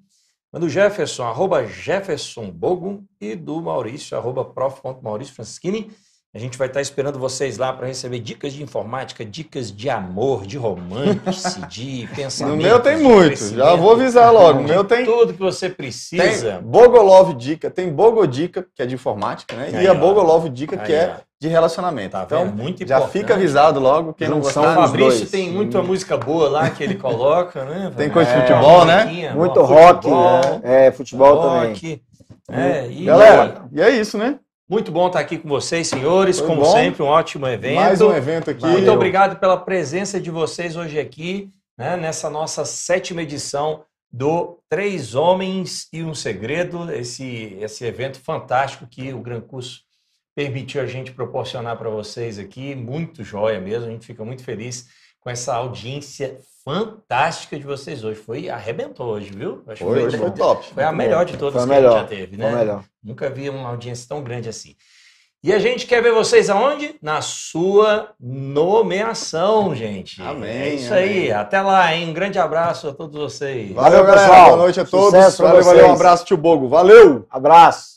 [SPEAKER 1] do Jefferson, arroba Jefferson Bogo e do Maurício, arroba prof. Maurício Franceschini a gente vai estar esperando vocês lá para receber dicas de informática, dicas de amor, de romance, de pensamento. No meu tem muito, já vou avisar logo. No meu tem. Tudo que você precisa. Tem
[SPEAKER 2] Bogolov Dica, tem Bogodica, que é de informática, né? Aí, e a Bogolov Dica, aí, que é de relacionamento. Tá, então, muito já importante. fica avisado logo quem não, não gostar. O Fabrício tem
[SPEAKER 1] muita hum. música boa lá que ele coloca, né? Tem coisa de é, futebol, né? Muito rock, futebol, né? É, futebol rock, também. É, e, Galera, e é isso, né? Muito bom estar aqui com vocês, senhores. Foi Como bom. sempre, um ótimo evento. Mais um evento aqui. Muito obrigado pela presença de vocês hoje aqui, né, nessa nossa sétima edição do Três Homens e um Segredo, esse, esse evento fantástico que o Gran Curso permitiu a gente proporcionar para vocês aqui. Muito joia mesmo, a gente fica muito feliz com essa audiência fantástica de vocês hoje. Foi arrebentou hoje, viu? Acho foi, hoje foi top. Foi a melhor de todas que a gente já teve, né? Foi a né? melhor. Nunca vi uma audiência tão grande assim. E a gente quer ver vocês aonde? Na sua nomeação, gente. Amém. É isso amém. aí. Até lá, hein? Um grande abraço a todos vocês. Valeu, Valeu pessoal. Boa noite a todos. Sucesso valeu, valeu. Um abraço,
[SPEAKER 2] tio Bogo. Valeu. Abraço.